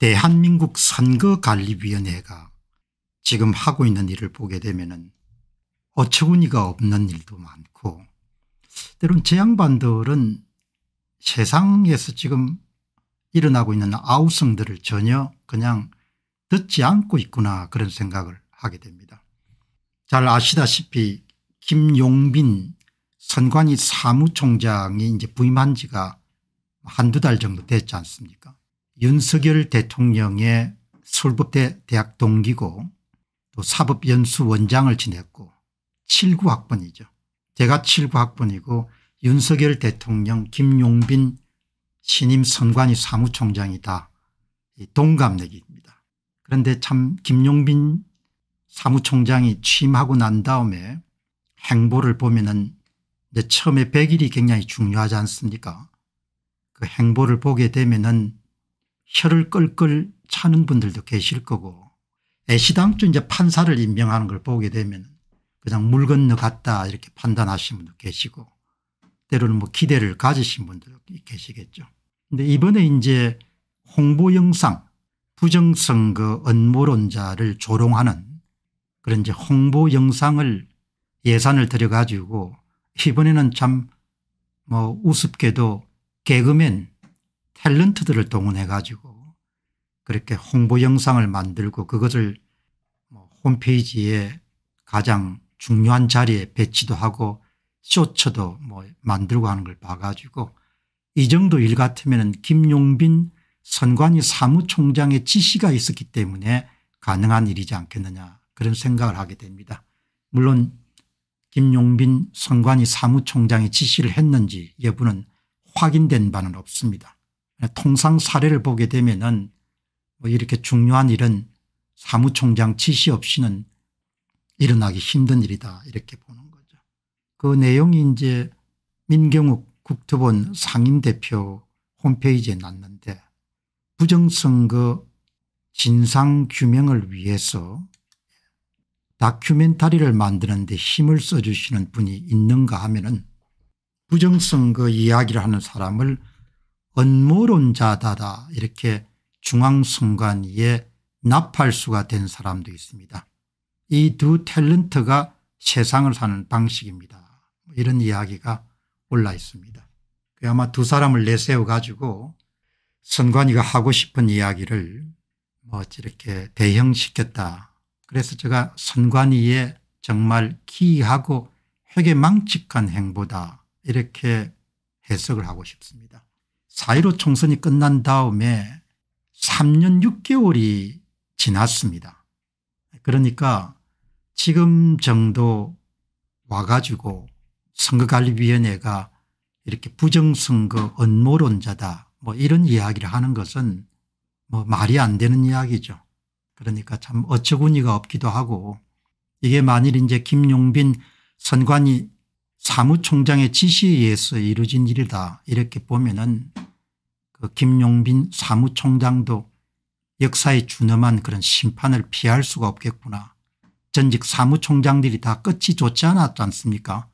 대한민국 선거관리위원회가 지금 하고 있는 일을 보게 되면 어처구니가 없는 일도 많고 때론 제 양반들은 세상에서 지금 일어나고 있는 아우성들을 전혀 그냥 듣지 않고 있구나 그런 생각을 하게 됩니다. 잘 아시다시피 김용빈 선관위 사무총장이 이제 부임한 지가 한두 달 정도 됐지 않습니까 윤석열 대통령의 설울대 대학 동기고 또 사법연수 원장을 지냈고 7구 학번이죠. 제가 7구 학번이고 윤석열 대통령 김용빈 신임 선관위 사무총장이다. 동갑내기입니다. 그런데 참 김용빈 사무총장이 취임하고 난 다음에 행보를 보면은 처음에 100일이 굉장히 중요하지 않습니까 그 행보를 보게 되면은 혀를 끌끌 차는 분들도 계실 거고 애시당초 이제 판사를 임명하는 걸 보게 되면 그냥 물 건너 갔다 이렇게 판단하신 분도 계시고 때로는 뭐 기대를 가지신 분들도 계시겠죠. 근데 이번에 이제 홍보 영상 부정선거 언모론자를 조롱하는 그런 이제 홍보 영상을 예산을 들여가지고 이번에는 참 뭐 우습게도 개그맨 탤런트들을 동원해가지고 그렇게 홍보 영상을 만들고 그것을 뭐 홈페이지에 가장 중요한 자리에 배치도 하고 쇼츠도 뭐 만들고 하는 걸 봐가지고 이 정도 일 같으면 김용빈 선관위 사무총장의 지시가 있었기 때문에 가능한 일이지 않겠느냐 그런 생각을 하게 됩니다. 물론 김용빈 선관위 사무총장이 지시를 했는지 여부는 확인된 바는 없습니다. 통상 사례를 보게 되면 은뭐 이렇게 중요한 일은 사무총장 지시 없이는 일어나기 힘든 일이다 이렇게 보는 거죠. 그 내용이 이제 민경욱 국토본 상임대표 홈페이지에 났는데 부정선거 그 진상규명을 위해서 다큐멘터리를 만드는데 힘을 써주시는 분이 있는가 하면 은 부정선거 그 이야기를 하는 사람을 언모론자다다 이렇게 중앙선관위의 나팔수가 된 사람도 있습니다. 이 두 탤런트가 세상을 사는 방식입니다. 뭐 이런 이야기가 올라 있습니다. 아마 두 사람을 내세워 가지고 선관위가 하고 싶은 이야기를 뭐 이렇게 대형시켰다. 그래서 제가 선관위의 정말 기이하고 회계망측한 행보다 이렇게 해석을 하고 싶습니다. 4.15 총선이 끝난 다음에 3년 6개월이 지났습니다. 그러니까 지금 정도 와가지고 선거관리위원회가 이렇게 부정선거 언모론자다 뭐 이런 이야기를 하는 것은 뭐 말이 안 되는 이야기죠. 그러니까 참 어처구니가 없기도 하고 이게 만일 이제 김용빈 선관위 사무총장의 지시에 의해서 이루어진 일이다 이렇게 보면은 그 김용빈 사무총장도 역사에 준엄한 그런 심판을 피할 수가 없겠구나. 전직 사무총장들이 다 끝이 좋지 않았지 않습니까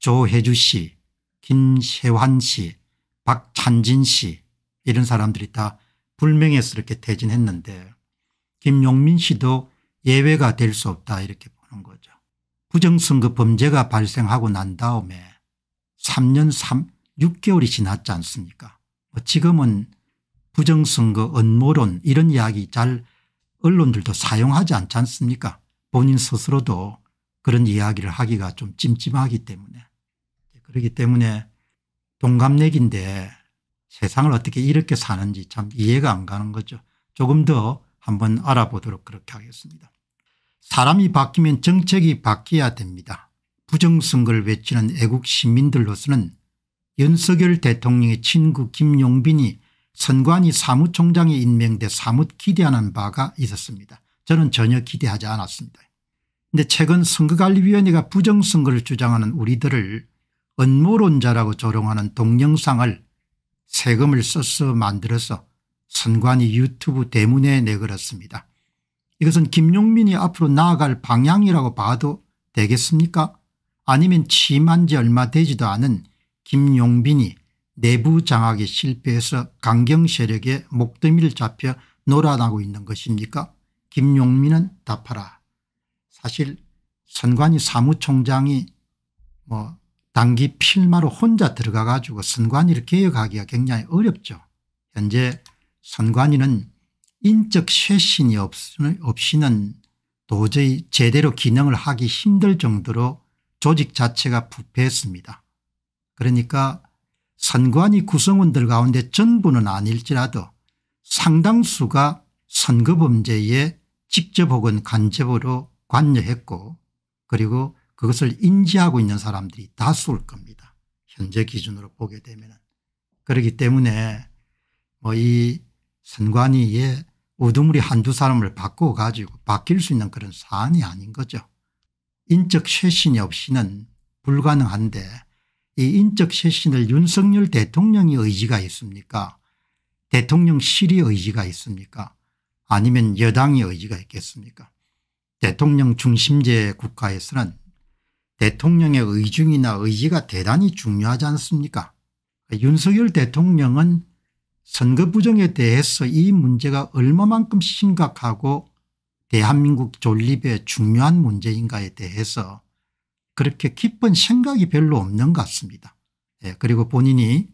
조혜주 씨 김세환 씨 박찬진 씨 이런 사람들이 다 불명예스럽게 퇴진했는데 김용민 씨도 예외가 될 수 없다 이렇게 보는 거죠. 부정선거 범죄가 발생하고 난 다음에 3년 3, 6개월이 지났지 않습니까 지금은 부정선거 언모론 이런 이야기 잘 언론들도 사용하지 않지 않습니까 본인 스스로도 그런 이야기를 하기가 좀 찜찜하기 때문에 그렇기 때문에 동갑내기인데 세상을 어떻게 이렇게 사는지 참 이해가 안 가는 거죠. 조금 더 한번 알아보도록 그렇게 하겠습니다. 사람이 바뀌면 정책이 바뀌어야 됩니다. 부정선거를 외치는 애국 시민들로서는 윤석열 대통령의 친구 김용빈이 선관위 사무총장에 임명돼 사뭇 기대하는 바가 있었습니다. 저는 전혀 기대하지 않았습니다. 근데 최근 선거관리위원회가 부정선거를 주장하는 우리들을 음모론자라고 조롱하는 동영상을 세금을 써서 만들어서 선관위 유튜브 대문에 내걸었습니다. 이것은 김용민이 앞으로 나아갈 방향이라고 봐도 되겠습니까 아니면 취임한 지 얼마 되지도 않은 김용빈이 내부 장악에 실패해서 강경 세력의 목덜미를 잡혀 놀아나고 있는 것입니까? 김용민은 답하라. 사실 선관위 사무총장이 뭐 단기 필마로 혼자 들어가 가지고 선관위를 개혁하기가 굉장히 어렵죠. 현재 선관위는 인적 쇄신이 없이는 도저히 제대로 기능을 하기 힘들 정도로 조직 자체가 부패했습니다. 그러니까 선관위 구성원들 가운데 전부는 아닐지라도 상당수가 선거범죄에 직접 혹은 간접으로 관여했고 그리고 그것을 인지하고 있는 사람들이 다수일 겁니다. 현재 기준으로 보게 되면. 그렇기 때문에 뭐이 선관위에 우두머리 한두 사람을 바꿔 가지고 바뀔 수 있는 그런 사안이 아닌 거죠. 인적 쇄신이 없이는 불가능한데 이 인적 쇄신을 윤석열 대통령이 의지가 있습니까 대통령실이 의지가 있습니까 아니면 여당이 의지가 있겠습니까 대통령 중심제 국가에서는 대통령의 의중이나 의지가 대단히 중요하지 않습니까 윤석열 대통령은 선거 부정에 대해서 이 문제가 얼마만큼 심각하고 대한민국 존립에 중요한 문제인가에 대해서 그렇게 깊은 생각이 별로 없는 것 같습니다. 예, 그리고 본인이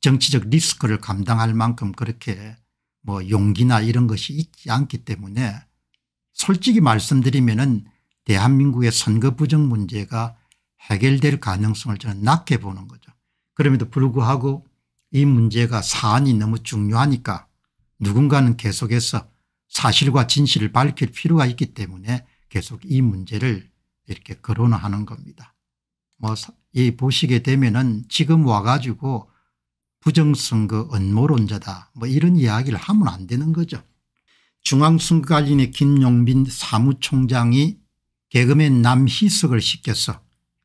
정치적 리스크를 감당할 만큼 그렇게 뭐 용기나 이런 것이 있지 않기 때문에 솔직히 말씀드리면 은 대한민국의 선거 부정 문제가 해결될 가능성을 저는 낮게 보는 거죠. 그럼에도 불구하고 이 문제가 사안이 너무 중요하니까 누군가는 계속해서 사실과 진실을 밝힐 필요가 있기 때문에 계속 이 문제를 이렇게 거론하는 겁니다. 뭐 이 보시게 되면은 지금 와가지고 부정선거 언모론자다 뭐 이런 이야기를 하면 안 되는 거죠. 중앙선거관리의 김용빈 사무총장이 개그맨 남희석을 시켜서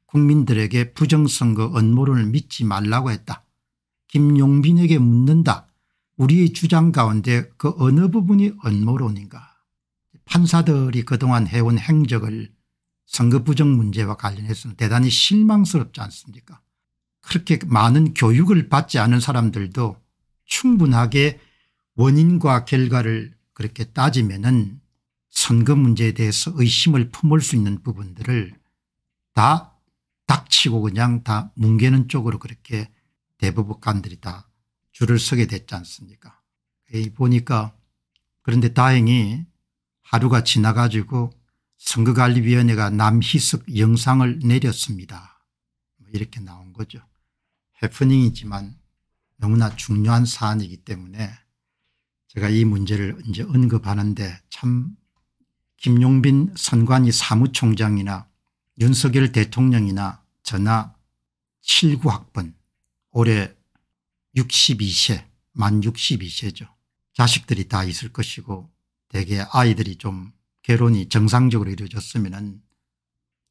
국민들에게 부정선거 언모론을 믿지 말라고 했다. 김용빈에게 묻는다. 우리의 주장 가운데 그 어느 부분이 언모론인가. 판사들이 그동안 해온 행적을 선거 부정 문제와 관련해서는 대단히 실망스럽지 않습니까 그렇게 많은 교육을 받지 않은 사람들도 충분하게 원인과 결과를 그렇게 따지면 은 선거 문제에 대해서 의심을 품을 수 있는 부분들을 다 닥치고 그냥 다 뭉개는 쪽으로 그렇게 대법관들이 다 줄을 서게 됐지 않습니까 보니까 그런데 다행히 하루가 지나가지고 선거관리위원회가 남희석 영상을 내렸습니다. 뭐 이렇게 나온 거죠. 해프닝이지만 너무나 중요한 사안이기 때문에 제가 이 문제를 이제 언급하는데 참 김용빈 선관위 사무총장이나 윤석열 대통령이나 전하 79학번 올해 62세 만 62세죠. 자식들이 다 있을 것이고 대개 아이들이 좀 결혼이 정상적으로 이루어졌으면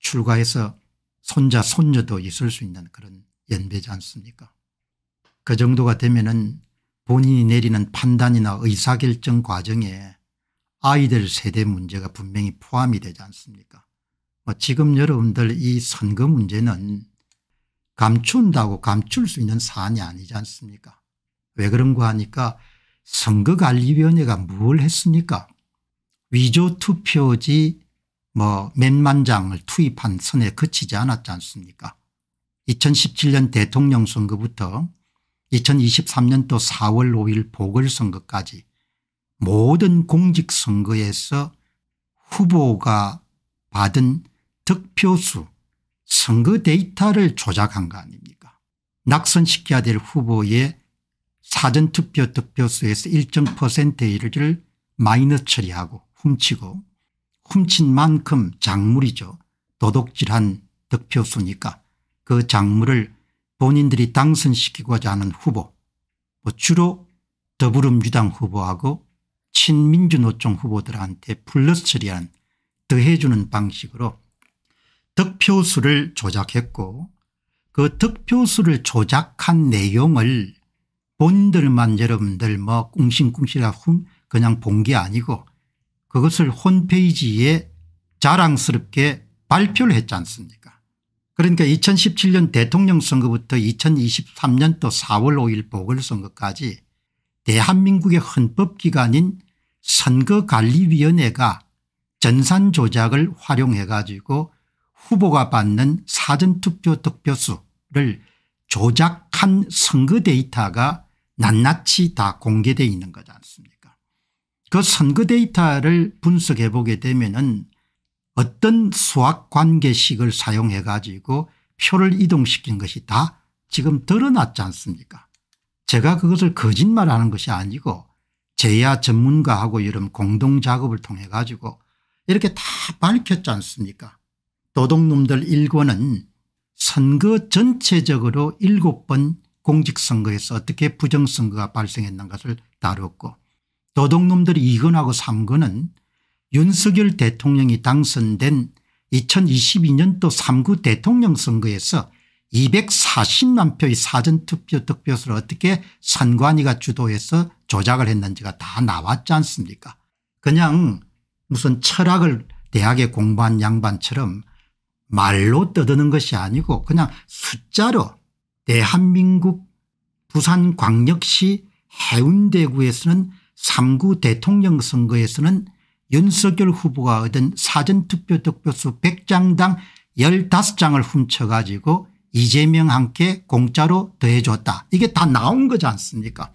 출가해서 손자 손녀도 있을 수 있는 그런 연배지 않습니까 그 정도가 되면 본인이 내리는 판단이나 의사결정 과정에 아이들 세대 문제가 분명히 포함이 되지 않습니까 뭐 지금 여러분들 이 선거 문제는 감춘다고 감출 수 있는 사안이 아니지 않습니까 왜 그런가 하니까 선거관리위원회가 뭘 했습니까 위조 투표지 뭐 몇만 장을 투입한 선에 그치지 않았지 않습니까 2017년 대통령 선거부터 2023년도 4월 5일 보궐선거까지 모든 공직선거에서 후보가 받은 득표수 선거 데이터를 조작한 거 아닙니까 낙선시켜야 될 후보의 사전투표 득표수에서 1정퍼센를마이너 처리하고 훔치고 훔친 만큼 작물이죠. 도둑질한 득표수니까 그 작물을 본인들이 당선시키고자 하는 후보 뭐 주로 더불어민주당 후보하고 친민주노총 후보들한테 플러스처리한 더해주는 방식으로 득표수를 조작했고 그 득표수를 조작한 내용을 본들만 여러분들 뭐꿍신꿍신 그냥 본 게 아니고 그것을 홈페이지에 자랑스럽게 발표를 했지 않습니까 그러니까 2017년 대통령 선거부터 2023년 또 4월 5일 보궐선거까지 대한민국의 헌법기관인 선거관리위원회가 전산 조작을 활용해 가지고 후보가 받는 사전투표 득표수를 조작한 선거 데이터가 낱낱이 다 공개되어 있는 거지 않습니까 그 선거 데이터를 분석해 보게 되면 은 어떤 수학 관계식을 사용해 가지고 표를 이동시킨 것이 다 지금 드러났지 않습니까 제가 그것을 거짓말하는 것이 아니고 제야 전문가하고 여름 공동작업을 통해 가지고 이렇게 다 밝혔지 않습니까 도둑놈들 일권은 선거 전체적으로 7번 공직선거에서 어떻게 부정선거가 발생했는가를 다뤘고 도둑놈들이 이건하고 산 거는 윤석열 대통령이 당선된 2022년도 3구 대통령 선거에서 240만 표의 사전투표 득표수를 어떻게 선관위가 주도해서 조작을 했는지가 다 나왔지 않습니까 그냥 무슨 철학을 대학에 공부한 양반처럼 말로 떠드는 것이 아니고 그냥 숫자로 대한민국 부산광역시 해운대구에서는 3구 대통령 선거에서는 윤석열 후보가 얻은 사전투표 득표수 100장당 15장을 훔쳐가지고 이재명 함께 공짜로 더해줬다. 이게 다 나온 거지 않습니까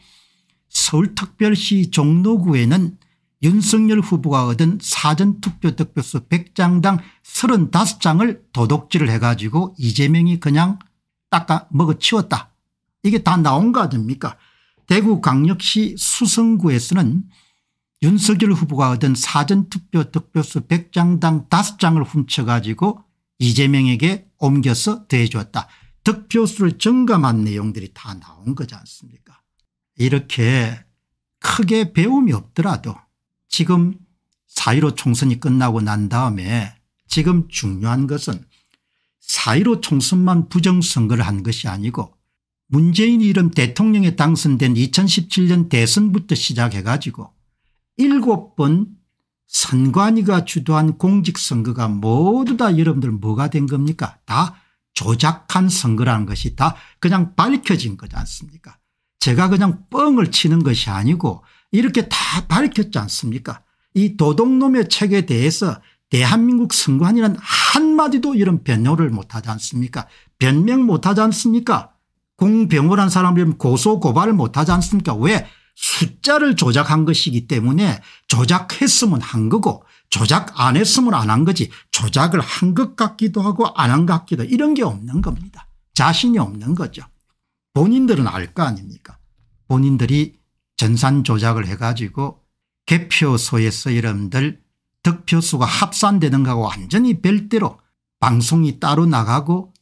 서울특별시 종로구에는 윤석열 후보가 얻은 사전투표 득표수 100장당 35장을 도둑질을 해가지고 이재명이 그냥 닦아 먹어치웠다. 이게 다 나온 거 아닙니까 대구광역시 수성구에서는 윤석열 후보가 얻은 사전투표 득표수 100장당 5장을 훔쳐가지고 이재명에게 옮겨서 대해었다 득표수를 증감한 내용들이 다 나온 거지 않습니까 이렇게 크게 배움이 없더라도 지금 사1로 총선이 끝나고 난 다음에 지금 중요한 것은 사1로 총선만 부정선거를 한 것이 아니고 문재인 이름 대통령에 당선된 2017년 대선부터 시작해 가지고 7번 선관위가 주도한 공직선거가 모두 다 여러분들 뭐가 된 겁니까 다 조작한 선거라는 것이 다 그냥 밝혀진 거지 않습니까 제가 그냥 뻥을 치는 것이 아니고 이렇게 다 밝혔지 않습니까 이도덕놈의 책에 대해서 대한민국 선관위는 한마디도 이런 변호를 못하지 않습니까 변명 못하지 않습니까 공병호란 사람들은 고소 고발을 못하지 않습니까 왜 숫자를 조작한 것이기 때문에 조작했으면 한 거고 조작 안 했으면 안 한 거지 조작을 한 것 같기도 하고 안 한 것 같기도 이런 게 없는 겁니다. 자신이 없는 거죠. 본인들은 알 거 아닙니까 본인들이 전산 조작을 해가지고 개표소에서 여러분들 득표수가 합산되는 거하고 완전히 별대로 방송이 따로 나가고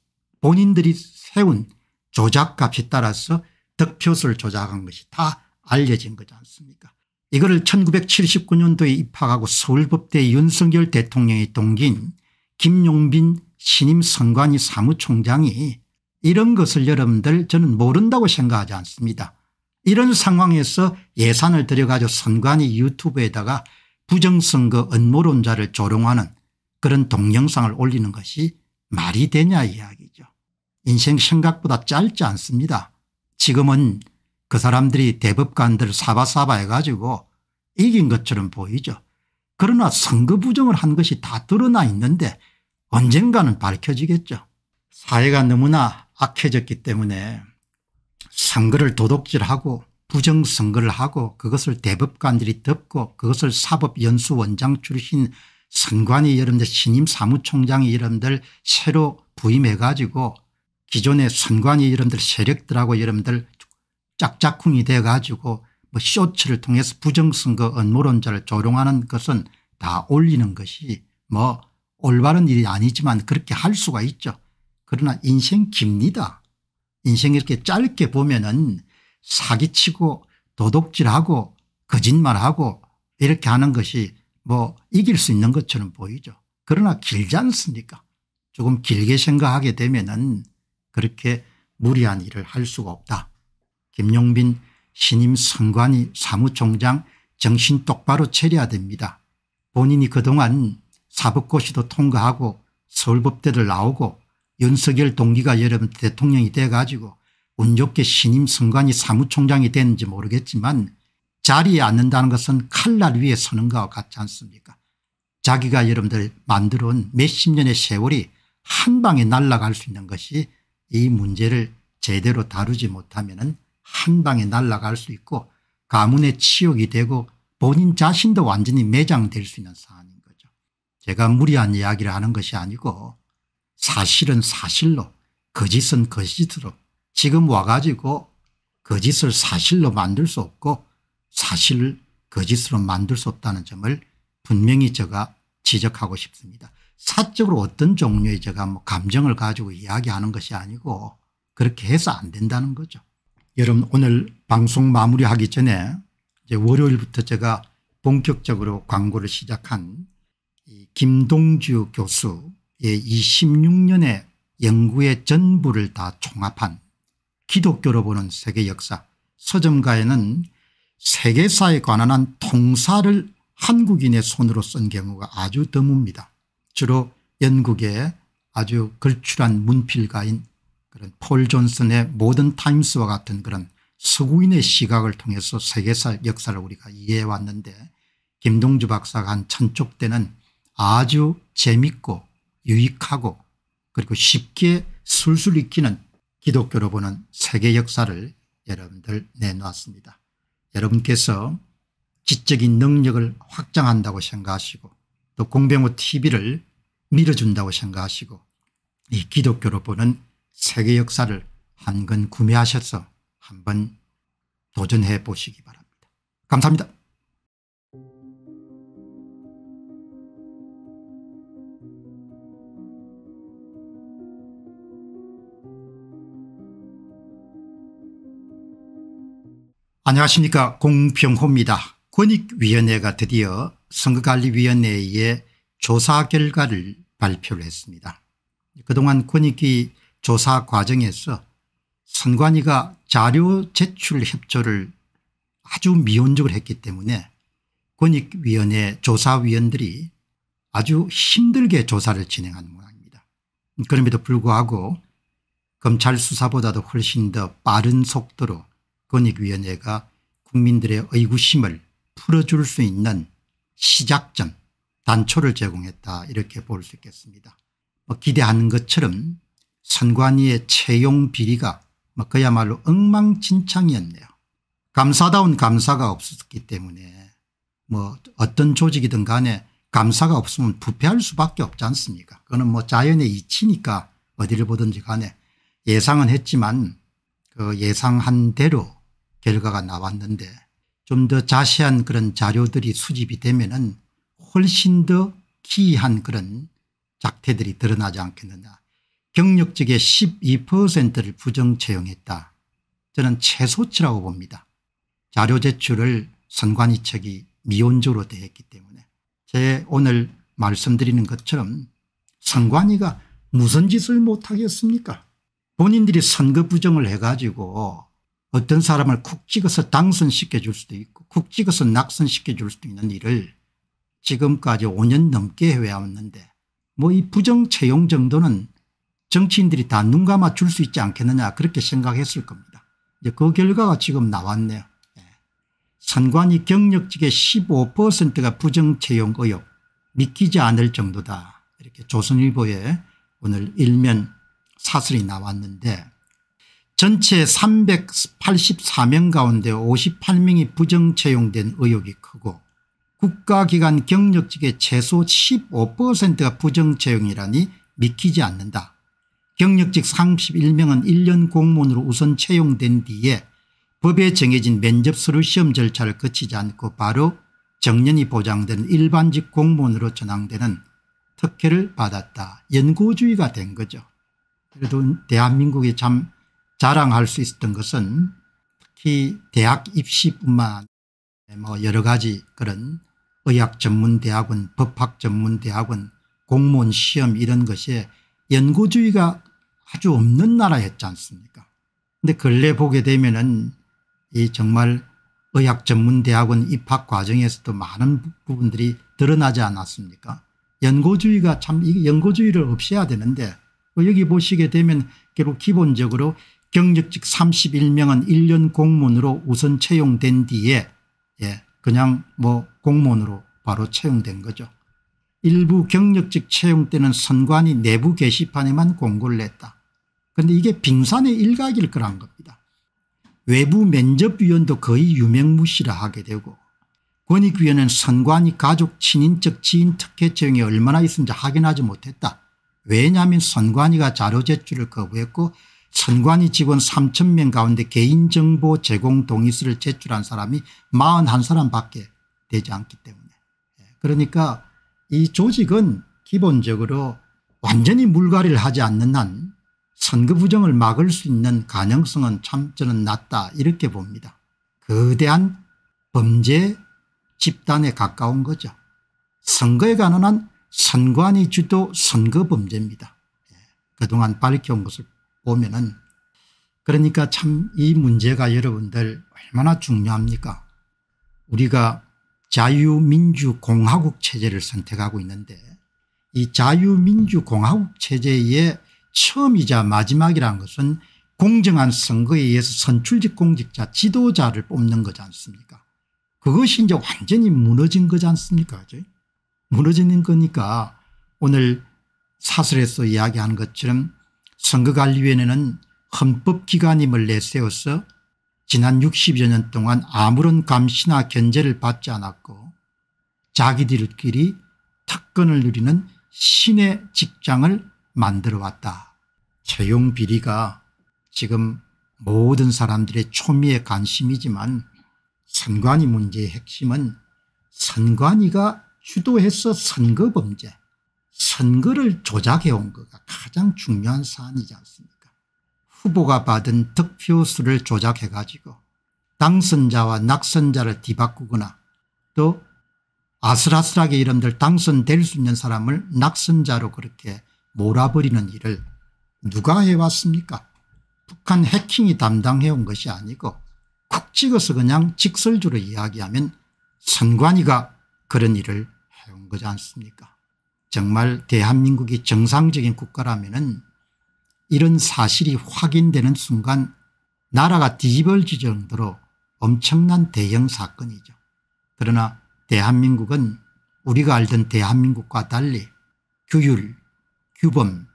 본인들이 세운 조작값이 따라서 득표수를 조작한 것이 다 알려진 거지 않습니까 이거를 1979년도에 입학하고 서울법대 윤석열 대통령의 동기인 김용빈 신임 선관위 사무총장이 이런 것을 여러분들 저는 모른다고 생각하지 않습니다. 이런 상황에서 예산을 들여가지고 선관위 유튜브에다가 부정선거 언모론자를 조롱하는 그런 동영상을 올리는 것이 말이 되냐 이야기 인생 생각보다 짧지 않습니다. 지금은 그 사람들이 대법관들 사바사바 해가지고 이긴 것처럼 보이죠. 그러나 선거 부정을 한 것이 다 드러나 있는데 언젠가는 밝혀지겠죠. 사회가 너무나 악해졌기 때문에 선거를 도둑질하고 부정선거를 하고 그것을 대법관들이 덮고 그것을 사법연수원장 출신 선관위 여러분들 신임 사무총장이 여러분들 새로 부임해 가지고 기존의 선관위 여러분들 세력들하고 여러분들 짝짝꿍이 돼 가지고 뭐 쇼츠를 통해서 부정선거 음모론자를 조롱하는 것은 다 올리는 것이 뭐 올바른 일이 아니지만 그렇게 할 수가 있죠. 그러나 인생 깁니다. 인생 이렇게 짧게 보면은 사기치고 도둑질하고 거짓말하고 이렇게 하는 것이 뭐 이길 수 있는 것처럼 보이죠. 그러나 길지 않습니까 조금 길게 생각하게 되면은 그렇게 무리한 일을 할 수가 없다. 김용빈 신임 선관위 사무총장 정신 똑바로 차려야 됩니다. 본인이 그동안 사법고시도 통과하고 서울법대를 나오고 윤석열 동기가 여러분 대통령이 돼가지고 운 좋게 신임 선관위 사무총장이 됐는지 모르겠지만 자리에 앉는다는 것은 칼날 위에 서는 것과 같지 않습니까 자기가 여러분들 만들어온 몇십 년의 세월이 한 방에 날아갈 수 있는 것이 이 문제를 제대로 다루지 못하면 한 방에 날아갈 수 있고 가문의 치욕이 되고 본인 자신도 완전히 매장될 수 있는 사안인 거죠. 제가 무리한 이야기를 하는 것이 아니고 사실은 사실로 거짓은 거짓으로 지금 와가지고 거짓을 사실로 만들 수 없고 사실을 거짓으로 만들 수 없다는 점을 분명히 제가 지적하고 싶습니다. 사적으로 어떤 종류의 제가 뭐 감정을 가지고 이야기하는 것이 아니고 그렇게 해서 안 된다는 거죠. 여러분 오늘 방송 마무리하기 전에 이제 월요일부터 제가 본격적으로 광고를 시작한 김동주 교수의 이6년의 연구의 전부를 다 총합한 기독교로 보는 세계 역사 서점가에는 세계사에 관한 한 통사를 한국인의 손으로 쓴 경우가 아주 드뭅니다. 주로 영국의 아주 걸출한 문필가인 그런 폴 존슨의 모든 타임스와 같은 그런 서구인의 시각을 통해서 세계사 역사를 우리가 이해해 왔는데 김동주 박사가 한 천쪽 때는 아주 재밌고 유익하고 그리고 쉽게 술술 익히는 기독교로 보는 세계 역사를 여러분들 내놓았습니다. 여러분께서 지적인 능력을 확장한다고 생각하시고 또 공병호 tv를 밀어준다고 생각하시고 이 기독교로 보는 세계 역사를 한권 구매하셔서 한번 도전해 보시기 바랍니다. 감사합니다. 안녕하십니까 공평호입니다. 권익위원회가 드디어 선거관리위원회의 조사 결과를 발표를 했습니다. 그동안 권익위 조사 과정에서 선관위가 자료 제출 협조를 아주 미온적으로 했기 때문에 권익위원회 조사위원들이 아주 힘들게 조사를 진행한 모양입니다. 그럼에도 불구하고 검찰 수사보다도 훨씬 더 빠른 속도로 권익위원회가 국민들의 의구심을 풀어줄 수 있는 시작점 단초를 제공했다 이렇게 볼 수 있겠습니다. 뭐 기대하는 것처럼 선관위의 채용 비리가 뭐 그야말로 엉망진창이었네요. 감사다운 감사가 없었기 때문에 뭐 어떤 조직이든 간에 감사가 없으면 부패할 수밖에 없지 않습니까 그거는 뭐 자연의 이치니까 어디를 보든지 간에 예상은 했지만 그 예상한 대로 결과가 나왔는데 좀 더 자세한 그런 자료들이 수집이 되면은 훨씬 더 기이한 그런 작태들이 드러나지 않겠느냐 경력직의 12%를 부정 채용했다. 저는 최소치라고 봅니다. 자료 제출을 선관위 측이 미온조로 대했기 때문에 제 오늘 말씀드리는 것처럼 선관위가 무슨 짓을 못하겠습니까 본인들이 선거 부정을 해가지고 어떤 사람을 쿡 찍어서 당선시켜 줄 수도 있고 쿡 찍어서 낙선시켜 줄 수도 있는 일을 지금까지 5년 넘게 해왔는데 뭐 이 부정 채용 정도는 정치인들이 다눈 감아 줄 수 있지 않겠느냐 그렇게 생각했을 겁니다. 이제 그 결과가 지금 나왔네요. 예. 선관위 경력직의 15%가 부정채용 의혹 믿기지 않을 정도다. 이렇게 조선일보에 오늘 일면 사설이 나왔는데 전체 384명 가운데 58명이 부정채용된 의혹이 크고 국가기관 경력직의 최소 15%가 부정채용이라니 믿기지 않는다. 경력직 31명은 1년 공무원으로 우선 채용된 뒤에 법에 정해진 면접서류 시험 절차를 거치지 않고 바로 정년이 보장된 일반직 공무원으로 전향되는 특혜를 받았다. 연구주의가된 거죠. 그래도 대한민국이 참 자랑할 수 있었던 것은 특히 대학 입시뿐만 뭐 여러 가지 그런 의학 전문 대학원, 법학 전문 대학원, 공무원 시험 이런 것에 연구주의가 아주 없는 나라였지 않습니까? 근데 근래 보게 되면은 이 정말 의학 전문 대학원 입학 과정에서도 많은 부분들이 드러나지 않았습니까? 연구주의가참연구주의를 없애야 되는데 뭐 여기 보시게 되면 결국 기본적으로 경력직 31명은 1년 공무원으로 우선 채용된 뒤에 예, 그냥 뭐 공무원으로 바로 채용된 거죠. 일부 경력직 채용 때는 선관위 내부 게시판에만 공고를 냈다. 그런데 이게 빙산의 일각일 거란 겁니다. 외부 면접위원도 거의 유명무시라 하게 되고 권익위원은 선관위 가족 친인척 지인 특혜 채용이 얼마나 있었는지 확인하지 못했다. 왜냐하면 선관위가 자료 제출을 거부했고 선관위 직원 3천 명 가운데 개인정보 제공 동의서를 제출한 사람이 41사람밖에 되지 않기 때문에 예, 그러니까 이 조직은 기본적으로 완전히 물갈이를 하지 않는 한 선거 부정을 막을 수 있는 가능성은 참 저는 낮다 이렇게 봅니다. 거대한 범죄 집단에 가까운 거죠. 선거에 관한 한 선관위 주도 선거 범죄입니다. 예, 그동안 밝혀온 것을 보면은 그러니까 참 이 문제가 여러분들 얼마나 중요합니까? 우리가 자유민주공화국 체제를 선택하고 있는데 이 자유민주공화국 체제의 처음이자 마지막이라는 것은 공정한 선거에 의해서 선출직 공직자 지도자를 뽑는 거지 않습니까 그것이 이제 완전히 무너진 거지 않습니까 그죠? 무너지는 거니까 오늘 사설에서 이야기한 것처럼 선거관리위원회는 헌법기관임을 내세워서 지난 60여 년 동안 아무런 감시나 견제를 받지 않았고 자기들끼리 특권을 누리는 신의 직장을 만들어왔다. 채용 비리가 지금 모든 사람들의 초미의 관심이지만 선관위 문제의 핵심은 선관위가 주도해서 선거범죄 선거를 조작해 온 거가 가장 중요한 사안이지 않습니까 후보가 받은 득표수를 조작해 가지고 당선자와 낙선자를 뒤바꾸거나 또 아슬아슬하게 이름들 당선될 수 있는 사람을 낙선자로 그렇게 몰아버리는 일을 누가 해왔습니까 북한 해킹이 담당해온 것이 아니고 쿡 찍어서 그냥 직설주로 이야기하면 선관위가 그런 일을 해온 거지 않습니까 정말 대한민국이 정상적인 국가라면은 이런 사실이 확인되는 순간 나라가 뒤집어질 정도로 엄청난 대형 사건이죠. 그러나 대한민국은 우리가 알던 대한민국과 달리 규율, 규범,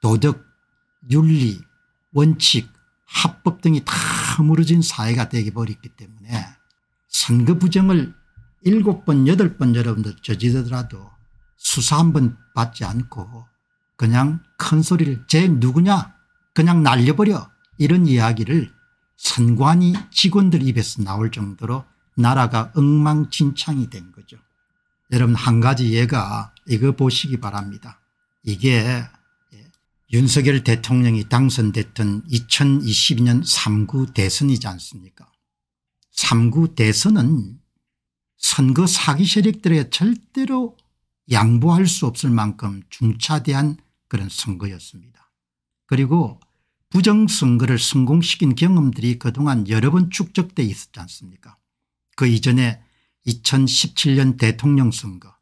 도덕, 윤리, 원칙, 합법 등이 다무너진 사회가 되어버렸기 때문에 선거 부정을 7번 8번 여러분들 저지르더라도 수사 한 번 받지 않고 그냥 큰 소리를 쟤 누구냐 그냥 날려버려 이런 이야기를 선관위 직원들 입에서 나올 정도로 나라가 엉망진창이 된 거죠. 여러분 한 가지 예가 이거 보시기 바랍니다. 이게 예, 윤석열 대통령이 당선됐던 2022년 3구 대선이지 않습니까 3구 대선은 선거 사기 세력들의 절대로 양보할 수 없을 만큼 중차대한 그런 선거였습니다. 그리고 부정선거를 성공시킨 경험들이 그동안 여러 번 축적돼 있었지 않습니까 그 이전에 2017년 대통령 선거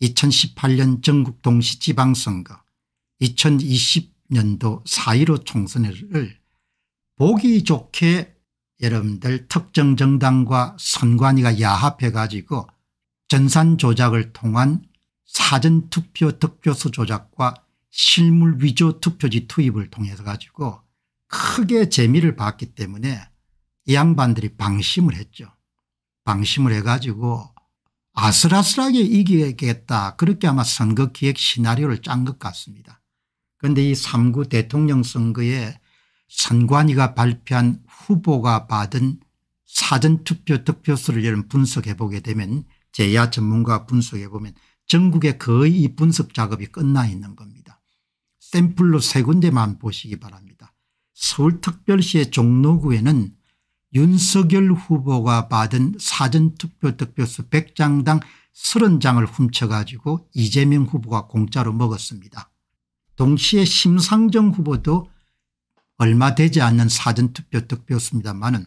2018년 전국 동시지방선거 2020년도 4.15 총선을 보기 좋게 여러분들 특정 정당과 선관위가 야합해 가지고 전산 조작을 통한 사전투표 득표수 조작과 실물 위조 투표지 투입을 통해서 가지고 크게 재미를 봤기 때문에 이 양반들이 방심을 했죠. 방심을 해가지고 아슬아슬하게 이기겠다 그렇게 아마 선거기획 시나리오를 짠 것 같습니다. 그런데 이 3구 대통령 선거에 선관위가 발표한 후보가 받은 사전투표 득표수를 여러분 분석해 보게 되면 제야 전문가 분석해 보면 전국에 거의 이 분석 작업이 끝나 있는 겁니다. 샘플로 세 군데만 보시기 바랍니다. 서울특별시의 종로구에는 윤석열 후보가 받은 사전투표 득표수 100장당 30장을 훔쳐가지고 이재명 후보가 공짜로 먹었습니다. 동시에 심상정 후보도 얼마 되지 않는 사전투표 득표수입니다만은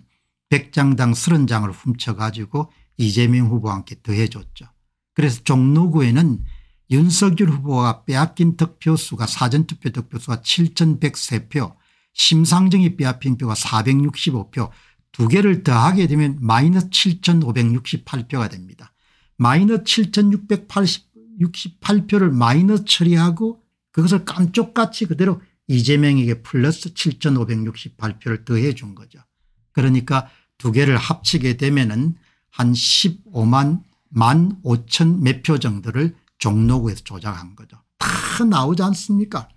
100장당 30장을 훔쳐가지고 이재명 후보와 함께 더해줬죠. 그래서 종로구에는 윤석열 후보가 빼앗긴 득표수가 사전투표 득표수가 7103표 심상정이 빼앗긴 표가 465표 두 개를 더하게 되면 마이너스 7568표가 됩니다. 마이너스 7668표를 마이너스 처리하고 그것을 깜쪽같이 그대로 이재명에게 플러스 7568표를 더해 준 거죠. 그러니까 두 개를 합치게 되면 은한 15만 만 5천 몇 표 정도를 종로구에서 조작한 거죠. 다 나오지 않습니까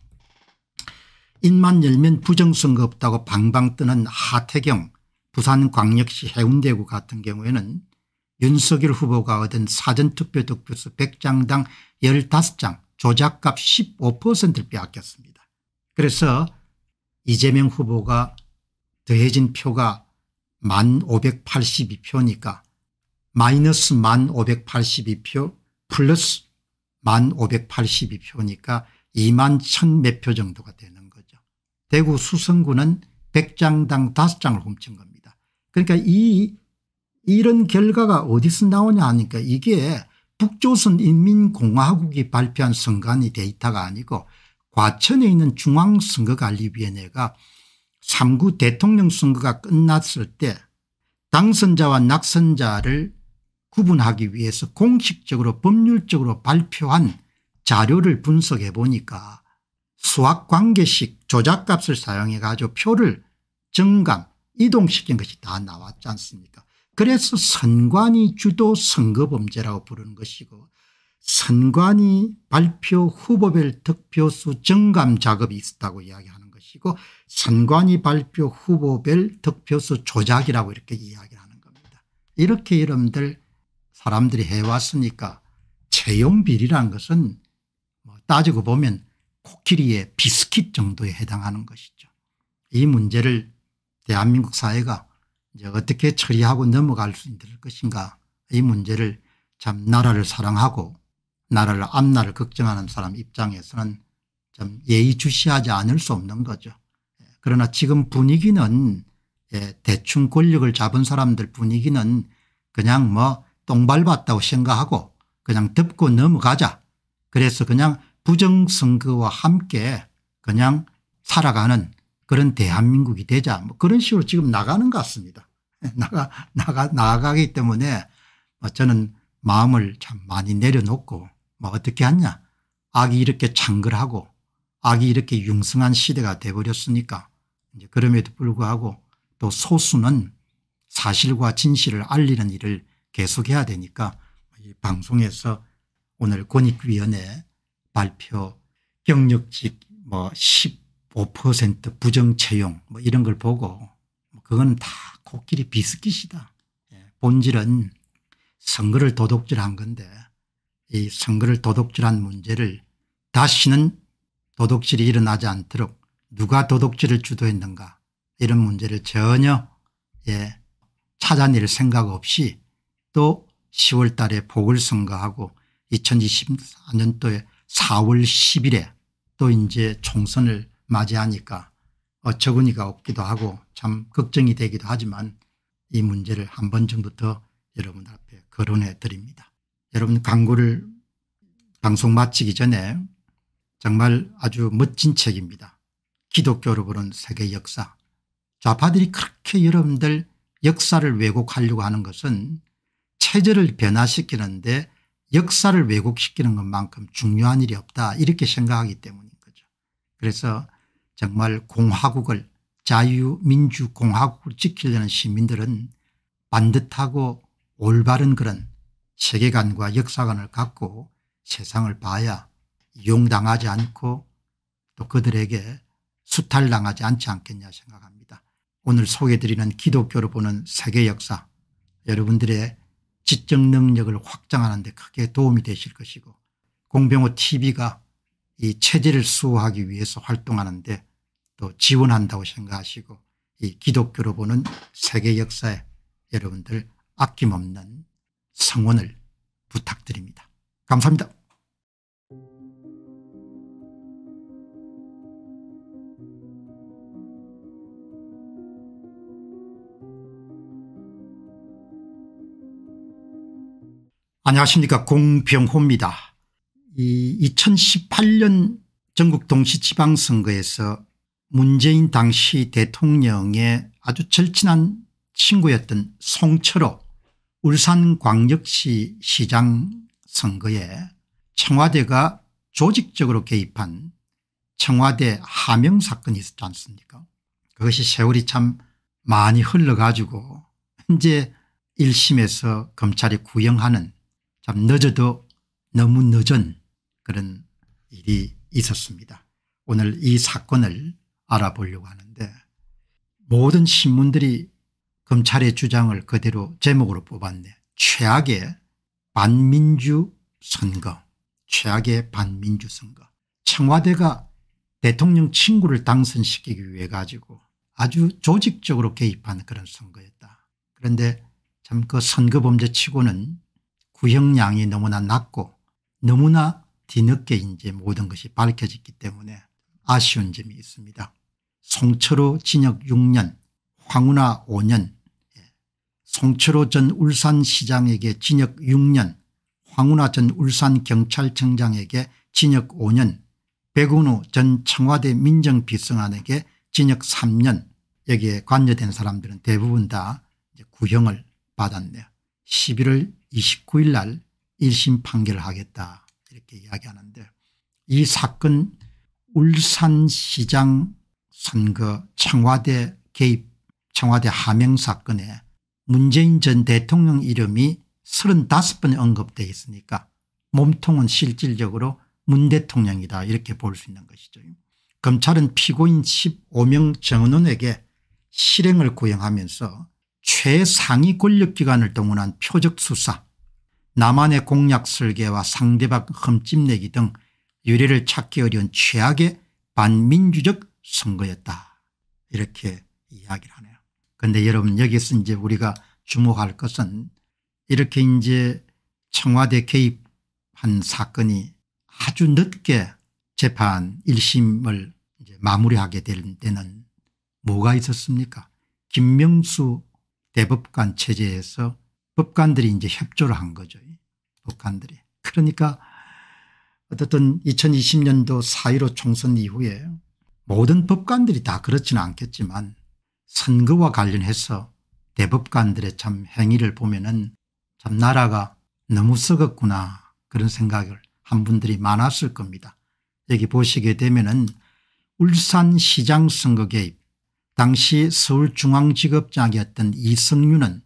입만 열면 부정선거 없다고 방방 뜨는 하태경 부산광역시 해운대구 같은 경우에는 윤석열 후보가 얻은 사전투표 득표수 100장당 15장 조작값 15%를 빼앗겼습니다. 그래서 이재명 후보가 더해진 표가 1 582표니까 마이너스 1582표 플러스 1582표니까 2만 1000몇 표 정도가 되는 거죠. 대구 수성구는 100장당 5장을 훔친 겁니다. 그러니까 이 이런 결과가 어디서 나오냐 하니까 이게 북조선 인민공화국이 발표한 선관위 데이터가 아니고 과천에 있는 중앙선거관리위원회가 3구 대통령 선거가 끝났을 때 당선자와 낙선자를 구분하기 위해서 공식적으로 법률적으로 발표한 자료를 분석해 보니까 수학관계식 조작값을 사용해 가지고 표를 정감 이동시킨 것이 다 나왔지 않습니까 그래서 선관위 주도 선거범죄라고 부르는 것이고 선관위 발표 후보별 득표수 정감 작업이 있었다고 이야기하는 것이고 선관위 발표 후보별 득표수 조작이라고 이렇게 이야기하는 겁니다. 이렇게 여러분들 사람들이 해왔으니까 채용비리라는 것은 뭐 따지고 보면 코끼리의 비스킷 정도에 해당하는 것이죠. 이 문제를 대한민국 사회가 이제 어떻게 처리하고 넘어갈 수 있을 것인가 이 문제를 참 나라를 사랑하고 나라를 앞날을 걱정하는 사람 입장에서는 참 예의주시하지 않을 수 없는 거죠. 그러나 지금 분위기는 예, 대충 권력을 잡은 사람들 분위기는 그냥 뭐똥 밟았다고 생각하고 그냥 덮고 넘어가자. 그래서 그냥 부정선거와 함께 그냥 살아가는 그런 대한민국이 되자 뭐 그런 식으로 지금 나가는 것 같습니다. 예, 나가, 나가, 나가기 때문에 뭐 저는 마음을 참 많이 내려놓고 뭐 어떻게 하냐. 악이 이렇게 창글하고 악이 이렇게 융성한 시대가 돼버렸으니까 이제 그럼에도 불구하고 또 소수는 사실과 진실을 알리는 일을 계속해야 되니까 이 방송에서 오늘 권익위원회 발표 경력직 뭐 15% 부정 채용 뭐 이런 걸 보고 그건 다 코끼리 비스킷이다. 예, 본질은 선거를 도둑질한 건데 이 선거를 도둑질한 문제를 다시는 도둑질이 일어나지 않도록 누가 도둑질을 주도했는가 이런 문제를 전혀 예, 찾아낼 생각 없이 또 10월 달에 복을 선거하고 2024년도에 4월 10일에 또 이제 총선을 맞이하니까 어처구니가 없기도 하고 참 걱정이 되기도 하지만 이 문제를 한 번 정도 더 여러분 앞에 거론해 드립니다. 여러분 광고를 방송 마치기 전에 정말 아주 멋진 책입니다. 기독교로 보는 세계 역사. 좌파들이 그렇게 여러분들 역사를 왜곡하려고 하는 것은 체제를 변화시키는데 역사를 왜곡시키는 것만큼 중요한 일이 없다 이렇게 생각하기 때문인 거죠. 그래서 정말 공화국을 자유민주공화국을 지키려는 시민들은 반듯하고 올바른 그런 세계관과 역사관을 갖고 세상을 봐야 이용당하지 않고 또 그들에게 수탈당하지 않지 않겠냐 생각합니다. 오늘 소개드리는 해 기독교로 보는 세계 역사 여러분들의 지적 능력을 확장하는 데 크게 도움이 되실 것이고 공병호 tv가 이 체제를 수호하기 위해서 활동하는데 또 지원한다고 생각하시고 이 기독교로 보는 세계 역사에 여러분들 아낌없는 성원을 부탁드립니다. 감사합니다. 안녕하십니까 공병호입니다. 이 2018년 전국 동시지방선거에서 문재인 당시 대통령의 아주 절친한 친구였던 송철호 울산광역시 시장 선거에 청와대가 조직적으로 개입한 청와대 하명 사건이 있었지 않습니까 그것이 세월이 참 많이 흘러가지고 현재 1심에서 검찰이 구형하는 참 늦어도 너무 늦은 그런 일이 있었습니다. 오늘 이 사건을 알아보려고 하는데 모든 신문들이 검찰의 주장을 그대로 제목으로 뽑았네. 최악의 반민주 선거. 최악의 반민주 선거. 청와대가 대통령 친구를 당선시키기 위해 가지고 아주 조직적으로 개입한 그런 선거였다. 그런데 참 그 선거범죄치고는 구형량이 너무나 낮고 너무나 뒤늦게 이제 모든 것이 밝혀졌기 때문에 아쉬운 점이 있습니다. 송철호 징역 6년 황운하 5년 예. 송철호 전 울산시장에게 징역 6년 황운하 전 울산경찰청장에게 징역 5년 백운우 전 청와대 민정비서관에게 징역 3년 여기에 관여된 사람들은 대부분 다 구형을 받았네요. 11월 29일 날 1심 판결을 하겠다 이렇게 이야기하는데 이 사건 울산시장 선거 청와대 개입 청와대 하명 사건에 문재인 전 대통령 이름이 35번 언급되어 있으니까 몸통은 실질적으로 문 대통령이다 이렇게 볼 수 있는 것이죠. 검찰은 피고인 15명 정은원에게 실행을 구형하면서 최상위 권력기관을 동원한 표적 수사 남한의 공약 설계와 상대방 흠집내기 등 유례를 찾기 어려운 최악의 반민주적 선거였다. 이렇게 이야기를 하네요. 그런데 여러분 여기서 이제 우리가 주목할 것은 이렇게 이제 청와대 개입한 사건이 아주 늦게 재판 1심을 마무리하게 될 때는 뭐가 있었습니까? 김명수 대법관 체제에서 법관들이 이제 협조를 한 거죠. 법관들이. 그러니까 어쨌든 2020년도 4.15 총선 이후에 모든 법관들이 다 그렇지는 않겠지만 선거와 관련해서 대법관들의 참 행위를 보면은 참 나라가 너무 썩었구나 그런 생각을 한 분들이 많았을 겁니다. 여기 보시게 되면은 울산시장 선거 개입 당시 서울중앙지검장이었던 이성윤은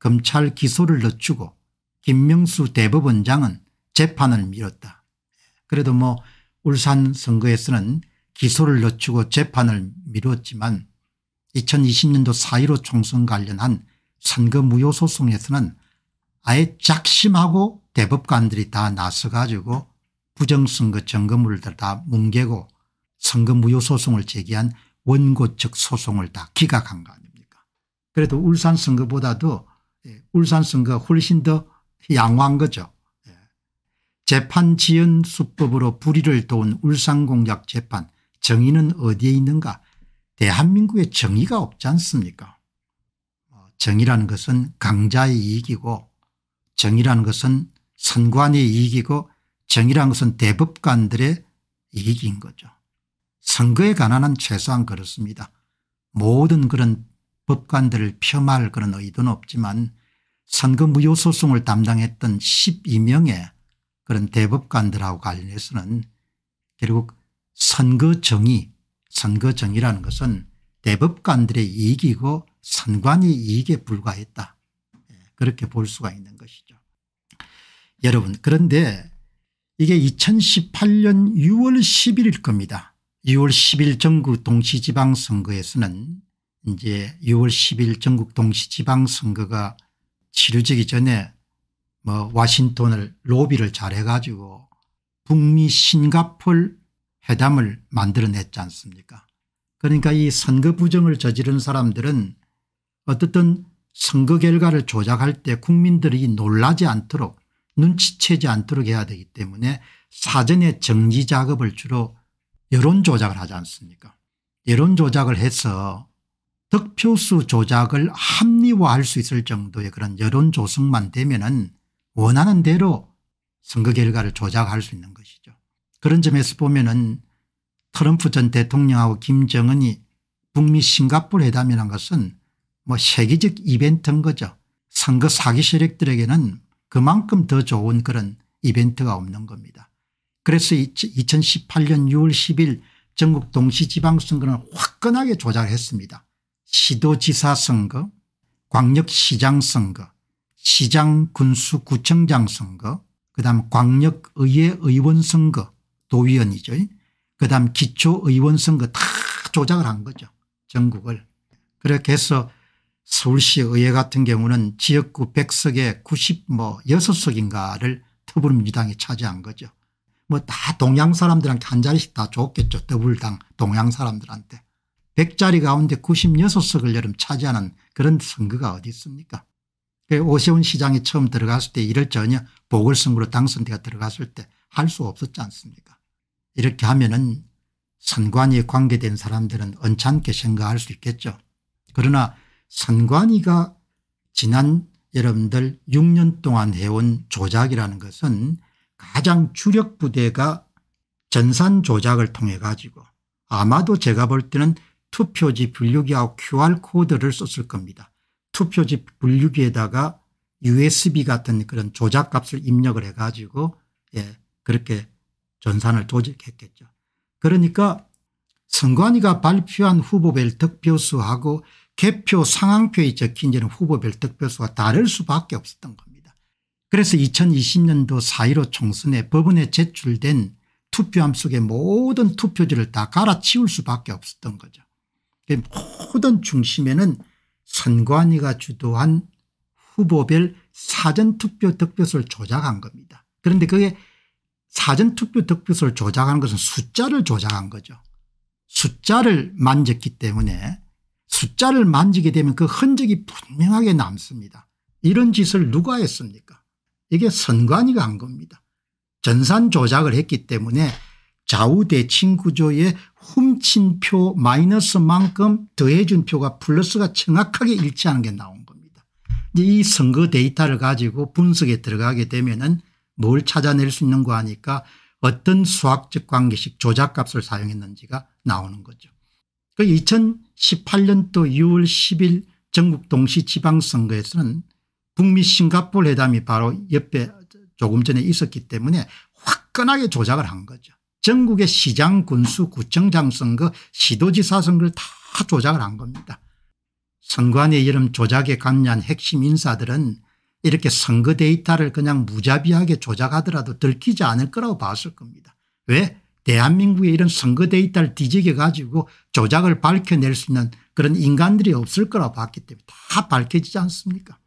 검찰 기소를 늦추고 김명수 대법원장은 재판을 미뤘다. 그래도 뭐 울산 선거에서는 기소를 늦추고 재판을 미뤘지만 2020년도 4.15 총선 관련한 선거 무효 소송에서는 아예 작심하고 대법관들이 다 나서가지고 부정선거 점검을 다 뭉개고 선거 무효 소송을 제기한 원고 측 소송을 다 기각한 거 아닙니까 그래도 울산 선거보다도 예, 울산 선거가 훨씬 더 양호한 거죠. 예. 재판 지연 수법으로 불의를 도운 울산공약 재판 정의는 어디에 있는가 대한민국에 정의가 없지 않습니까 어, 정의라는 것은 강자의 이익이고 정의라는 것은 선관의 이익이고 정의라는 것은 대법관들의 이익인 거죠. 선거에 관한한 최소한 그렇습니다. 모든 그런 법관들을 폄하할 그런 의도는 없지만 선거 무효 소송을 담당했던 12명의 그런 대법관들하고 관련해서는 결국 선거 정의 선거 정의라는 것은 대법관들의 이익이고 선관위 이익에 불과했다 예, 그렇게 볼 수가 있는 것이죠. 여러분 그런데 이게 2018년 6월 10일일 겁니다. 6월 10일 정구 동시지방선거에서는 이제 6월 10일 전국 동시지방선거가 치료지기 전에 뭐 와싱턴을 로비를 잘해가지고 북미 싱가폴 회담을 만들어냈지 않습니까 그러니까 이 선거 부정을 저지른 사람들은 어떻든 선거 결과를 조작할 때 국민들이 놀라지 않도록 눈치채지 않도록 해야 되기 때문에 사전에 정지 작업을 주로 여론 조작을 하지 않습니까 여론 조작을 해서 득표수 조작을 합리화할 수 있을 정도의 그런 여론 조성만 되면 은 원하는 대로 선거 결과를 조작할 수 있는 것이죠. 그런 점에서 보면 은 트럼프 전 대통령하고 김정은이 북미 싱가포르 회담이라는 것은 뭐 세계적 이벤트인 거죠. 선거 사기 세력들에게는 그만큼 더 좋은 그런 이벤트가 없는 겁니다. 그래서 2018년 6월 10일 전국 동시지방선거는 화끈하게 조작했습니다. 시도지사 선거, 광역시장 선거, 시장 군수 구청장 선거, 그 다음 광역의회 의원 선거, 도의원이죠. 그 다음 기초의원 선거 다 조작을 한 거죠. 전국을. 그렇게 해서 서울시 의회 같은 경우는 지역구 100석에 9 6석인가를 뭐 더불어민주당이 차지한 거죠. 뭐 다 동양 사람들한테 한 자리씩 다 줬겠죠. 더불당 동양 사람들한테. 100자리 가운데 96석을 여름 차지하는 그런 선거가 어디 있습니까 그 오세훈 시장이 처음 들어갔을 때 이를 전혀 보궐선거로 당선대가 들어갔을 때 할 수 없었지 않습니까 이렇게 하면 은 선관위에 관계된 사람들은 언짢게 생각할 수 있겠죠. 그러나 선관위가 지난 여러분들 6년 동안 해온 조작이라는 것은 가장 주력 부대가 전산 조작을 통해 가지고 아마도 제가 볼 때는 투표지 분류기하고 QR코드를 썼을 겁니다. 투표지 분류기에다가 USB 같은 그런 조작값을 입력을 해가지고 예, 그렇게 전산을 조직했겠죠. 그러니까 선관위가 발표한 후보별 득표수하고 개표 상황표에 적힌 이는 후보별 득표수가 다를 수밖에 없었던 겁니다. 그래서 2020년도 4.15 총선에 법원에 제출된 투표함 속의 모든 투표지를 다 갈아치울 수밖에 없었던 거죠. 모든 중심에는 선관위가 주도한 후보별 사전투표 득표수를 조작한 겁니다. 그런데 그게 사전투표 득표수를 조작한 것은 숫자를 조작한 거죠. 숫자를 만졌기 때문에 숫자를 만지게 되면 그 흔적이 분명하게 남습니다. 이런 짓을 누가 했습니까 이게 선관위가 한 겁니다. 전산 조작을 했기 때문에 좌우대칭 구조의 훔친 표 마이너스만큼 더해준 표가 플러스가 정확하게 일치하는 게 나온 겁니다. 이 선거 데이터를 가지고 분석에 들어가게 되면 은뭘 찾아낼 수 있는가 하니까 어떤 수학적 관계식 조작값을 사용했는지가 나오는 거죠. 그 2018년도 6월 10일 전국 동시 지방선거에서는 북미 싱가폴 회담이 바로 옆에 조금 전에 있었기 때문에 화끈하게 조작을 한 거죠. 전국의 시장 군수 구청장 선거 그 시도지사 선거를 다 조작을 한 겁니다. 선관위 이름 조작에 관여한 핵심 인사들은 이렇게 선거 데이터를 그냥 무자비하게 조작하더라도 들키지 않을 거라고 봤을 겁니다. 왜? 대한민국에 이런 선거 데이터를 뒤지게 가지고 조작을 밝혀낼 수 있는 그런 인간들이 없을 거라고 봤기 때문에 다 밝혀지지 않습니까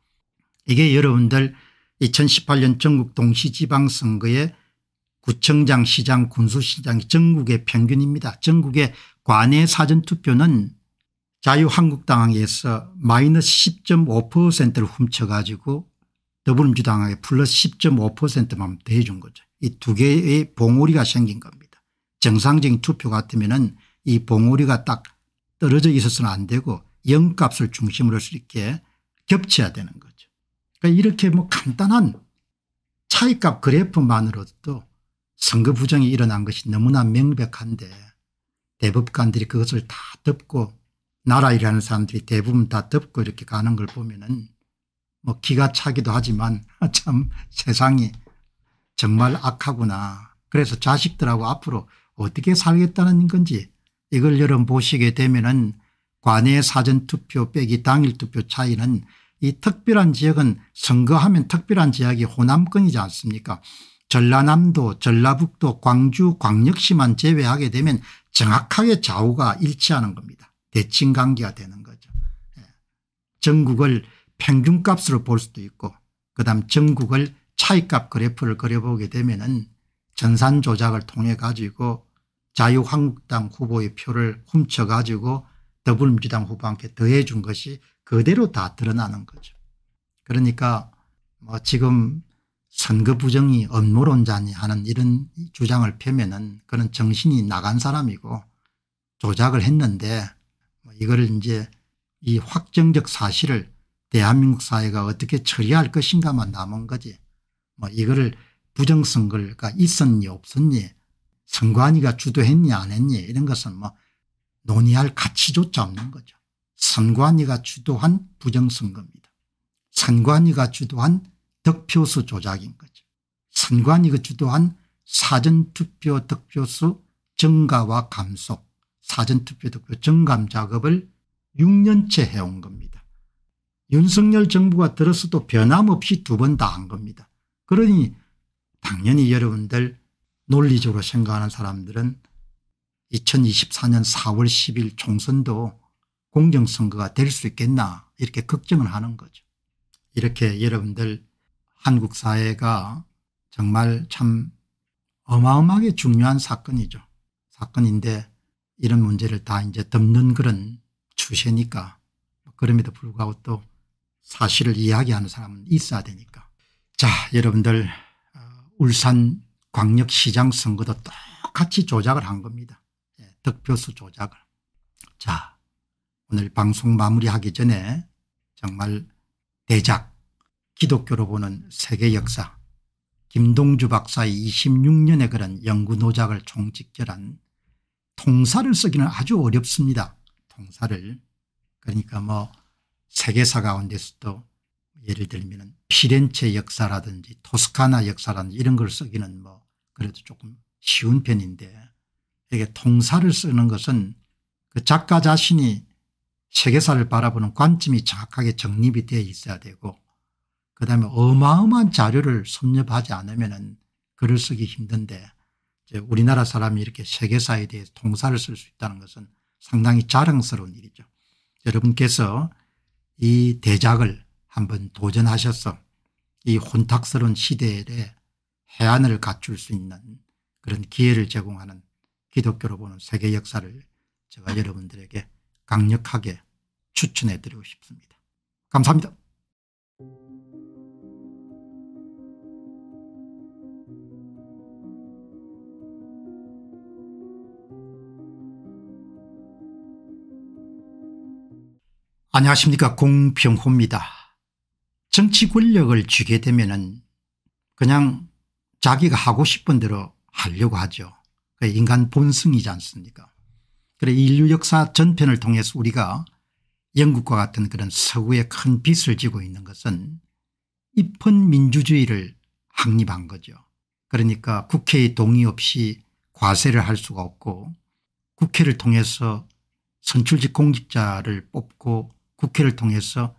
이게 여러분들 2018년 전국 동시지방선거에 구청장 시장 군수시장 전국의 평균입니다. 전국의 관내 사전투표는 자유한국당에서 마이너스 10.5%를 훔쳐가지고 더불어민주당에게 플러스 10.5%만 대준 거죠. 이 두 개의 봉오리가 생긴 겁니다. 정상적인 투표 같으면 은이 봉오리가 딱 떨어져 있어서는 안 되고 영값을 중심으로 할 수 있게 겹쳐야 되는 거죠. 그러니까 이렇게 뭐 간단한 차익값 그래프만으로도 선거 부정이 일어난 것이 너무나 명백한데 대법관들이 그것을 다 덮고 나라 일하는 사람들이 대부분 다 덮고 이렇게 가는 걸 보면은 뭐 기가 차기도 하지만 참 세상이 정말 악하구나. 그래서 자식들하고 앞으로 어떻게 살겠다는 건지 이걸 여러분 보시게 되면은 관외 사전투표 빼기 당일투표 차이는 이 특별한 지역은 선거하면 특별한 지역이 호남권이지 않습니까 전라남도 전라북도 광주 광역시만 제외하게 되면 정확하게 좌우가 일치하는 겁니다. 대칭관계가 되는 거죠. 예. 전국을 평균값으로 볼 수도 있고 그다음 전국을 차이값 그래프를 그려보게 되면 은 전산 조작을 통해 가지고 자유한국당 후보의 표를 훔쳐 가지고 더불어민주당 후보한테 더해 준 것이 그대로 다 드러나는 거죠. 그러니까 뭐 지금 선거 부정이 업무론자니 하는 이런 주장을 펴면은 그는 정신이 나간 사람이고 조작을 했는데 뭐 이거를 이제 이 확정적 사실을 대한민국 사회가 어떻게 처리할 것인가만 남은 거지 뭐 이거를 부정선거가 있었니 없었니 선관위가 주도했니 안 했니 이런 것은 뭐 논의할 가치조차 없는 거죠. 선관위가 주도한 부정선거입니다. 선관위가 주도한 득표수 조작인 거죠. 선관위 가 그 주도한 사전투표 득표수 증가와 감소 사전투표 득표 증감 작업을 6년째 해온 겁니다. 윤석열 정부가 들어서도 변함없이 두 번 다 한 겁니다. 그러니 당연히 여러분들 논리적으로 생각하는 사람들은 2024년 4월 10일 총선도 공정선거가 될 수 있겠나 이렇게 걱정을 하는 거죠. 이렇게 여러분들 한국 사회가 정말 참 어마어마하게 중요한 사건이죠. 사건인데 이런 문제를 다 이제 덮는 그런 추세니까 뭐 그럼에도 불구하고 또 사실을 이야기하는 사람은 있어야 되니까. 자 여러분들 어, 울산 광역시장 선거도 똑같이 조작을 한 겁니다. 예, 득표수 조작을. 자 오늘 방송 마무리하기 전에 정말 대작 기독교로 보는 세계 역사 김동주 박사의 26년에 그런 연구 노작을 총집결한 통사를 쓰기는 아주 어렵습니다. 통사를 그러니까 뭐 세계사 가운데서도 예를 들면 피렌체 역사라든지 토스카나 역사라든지 이런 걸 쓰기는 뭐 그래도 조금 쉬운 편인데 이게 통사를 쓰는 것은 그 작가 자신이 세계사를 바라보는 관점이 정확하게 정립이 되어 있어야 되고 그 다음에 어마어마한 자료를 섭렵하지 않으면 글을 쓰기 힘든데 우리나라 사람이 이렇게 세계사에 대해 통사를 쓸 수 있다는 것은 상당히 자랑스러운 일이죠. 여러분께서 이 대작을 한번 도전하셔서 이 혼탁스러운 시대에 해안을 갖출 수 있는 그런 기회를 제공하는 기독교로 보는 세계 역사를 제가 여러분들에게 강력하게 추천해 드리고 싶습니다. 감사합니다. 안녕하십니까 공병호입니다. 정치 권력을 쥐게 되면 그냥 자기가 하고 싶은 대로 하려고 하죠. 인간 본성이지 않습니까 그래 인류 역사 전편을 통해서 우리가 영국과 같은 그런 서구에 큰 빚을 지고 있는 것은 입헌 민주주의를 확립한 거죠. 그러니까 국회의 동의 없이 과세를 할 수가 없고 국회를 통해서 선출직 공직자를 뽑고 국회를 통해서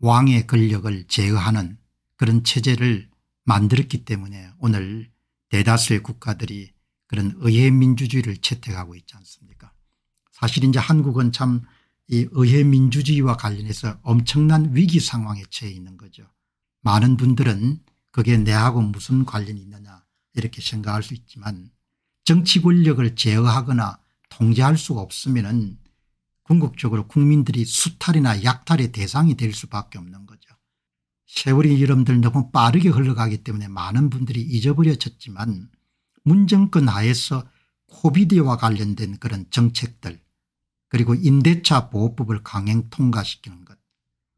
왕의 권력을 제어하는 그런 체제를 만들었기 때문에 오늘 대다수의 국가들이 그런 의회민주주의를 채택하고 있지 않습니까 사실 이제 한국은 참 이 의회민주주의와 관련해서 엄청난 위기 상황에 처해 있는 거죠. 많은 분들은 그게 내하고 무슨 관련이 있느냐 이렇게 생각할 수 있지만 정치 권력을 제어하거나 통제할 수가 없으면 궁극적으로 국민들이 수탈이나 약탈의 대상이 될 수밖에 없는 거죠. 세월이 이름들 너무 빠르게 흘러가기 때문에 많은 분들이 잊어버려졌지만 문정권 하에서 코비드와 관련된 그런 정책들 그리고 임대차 보호법을 강행 통과시키는 것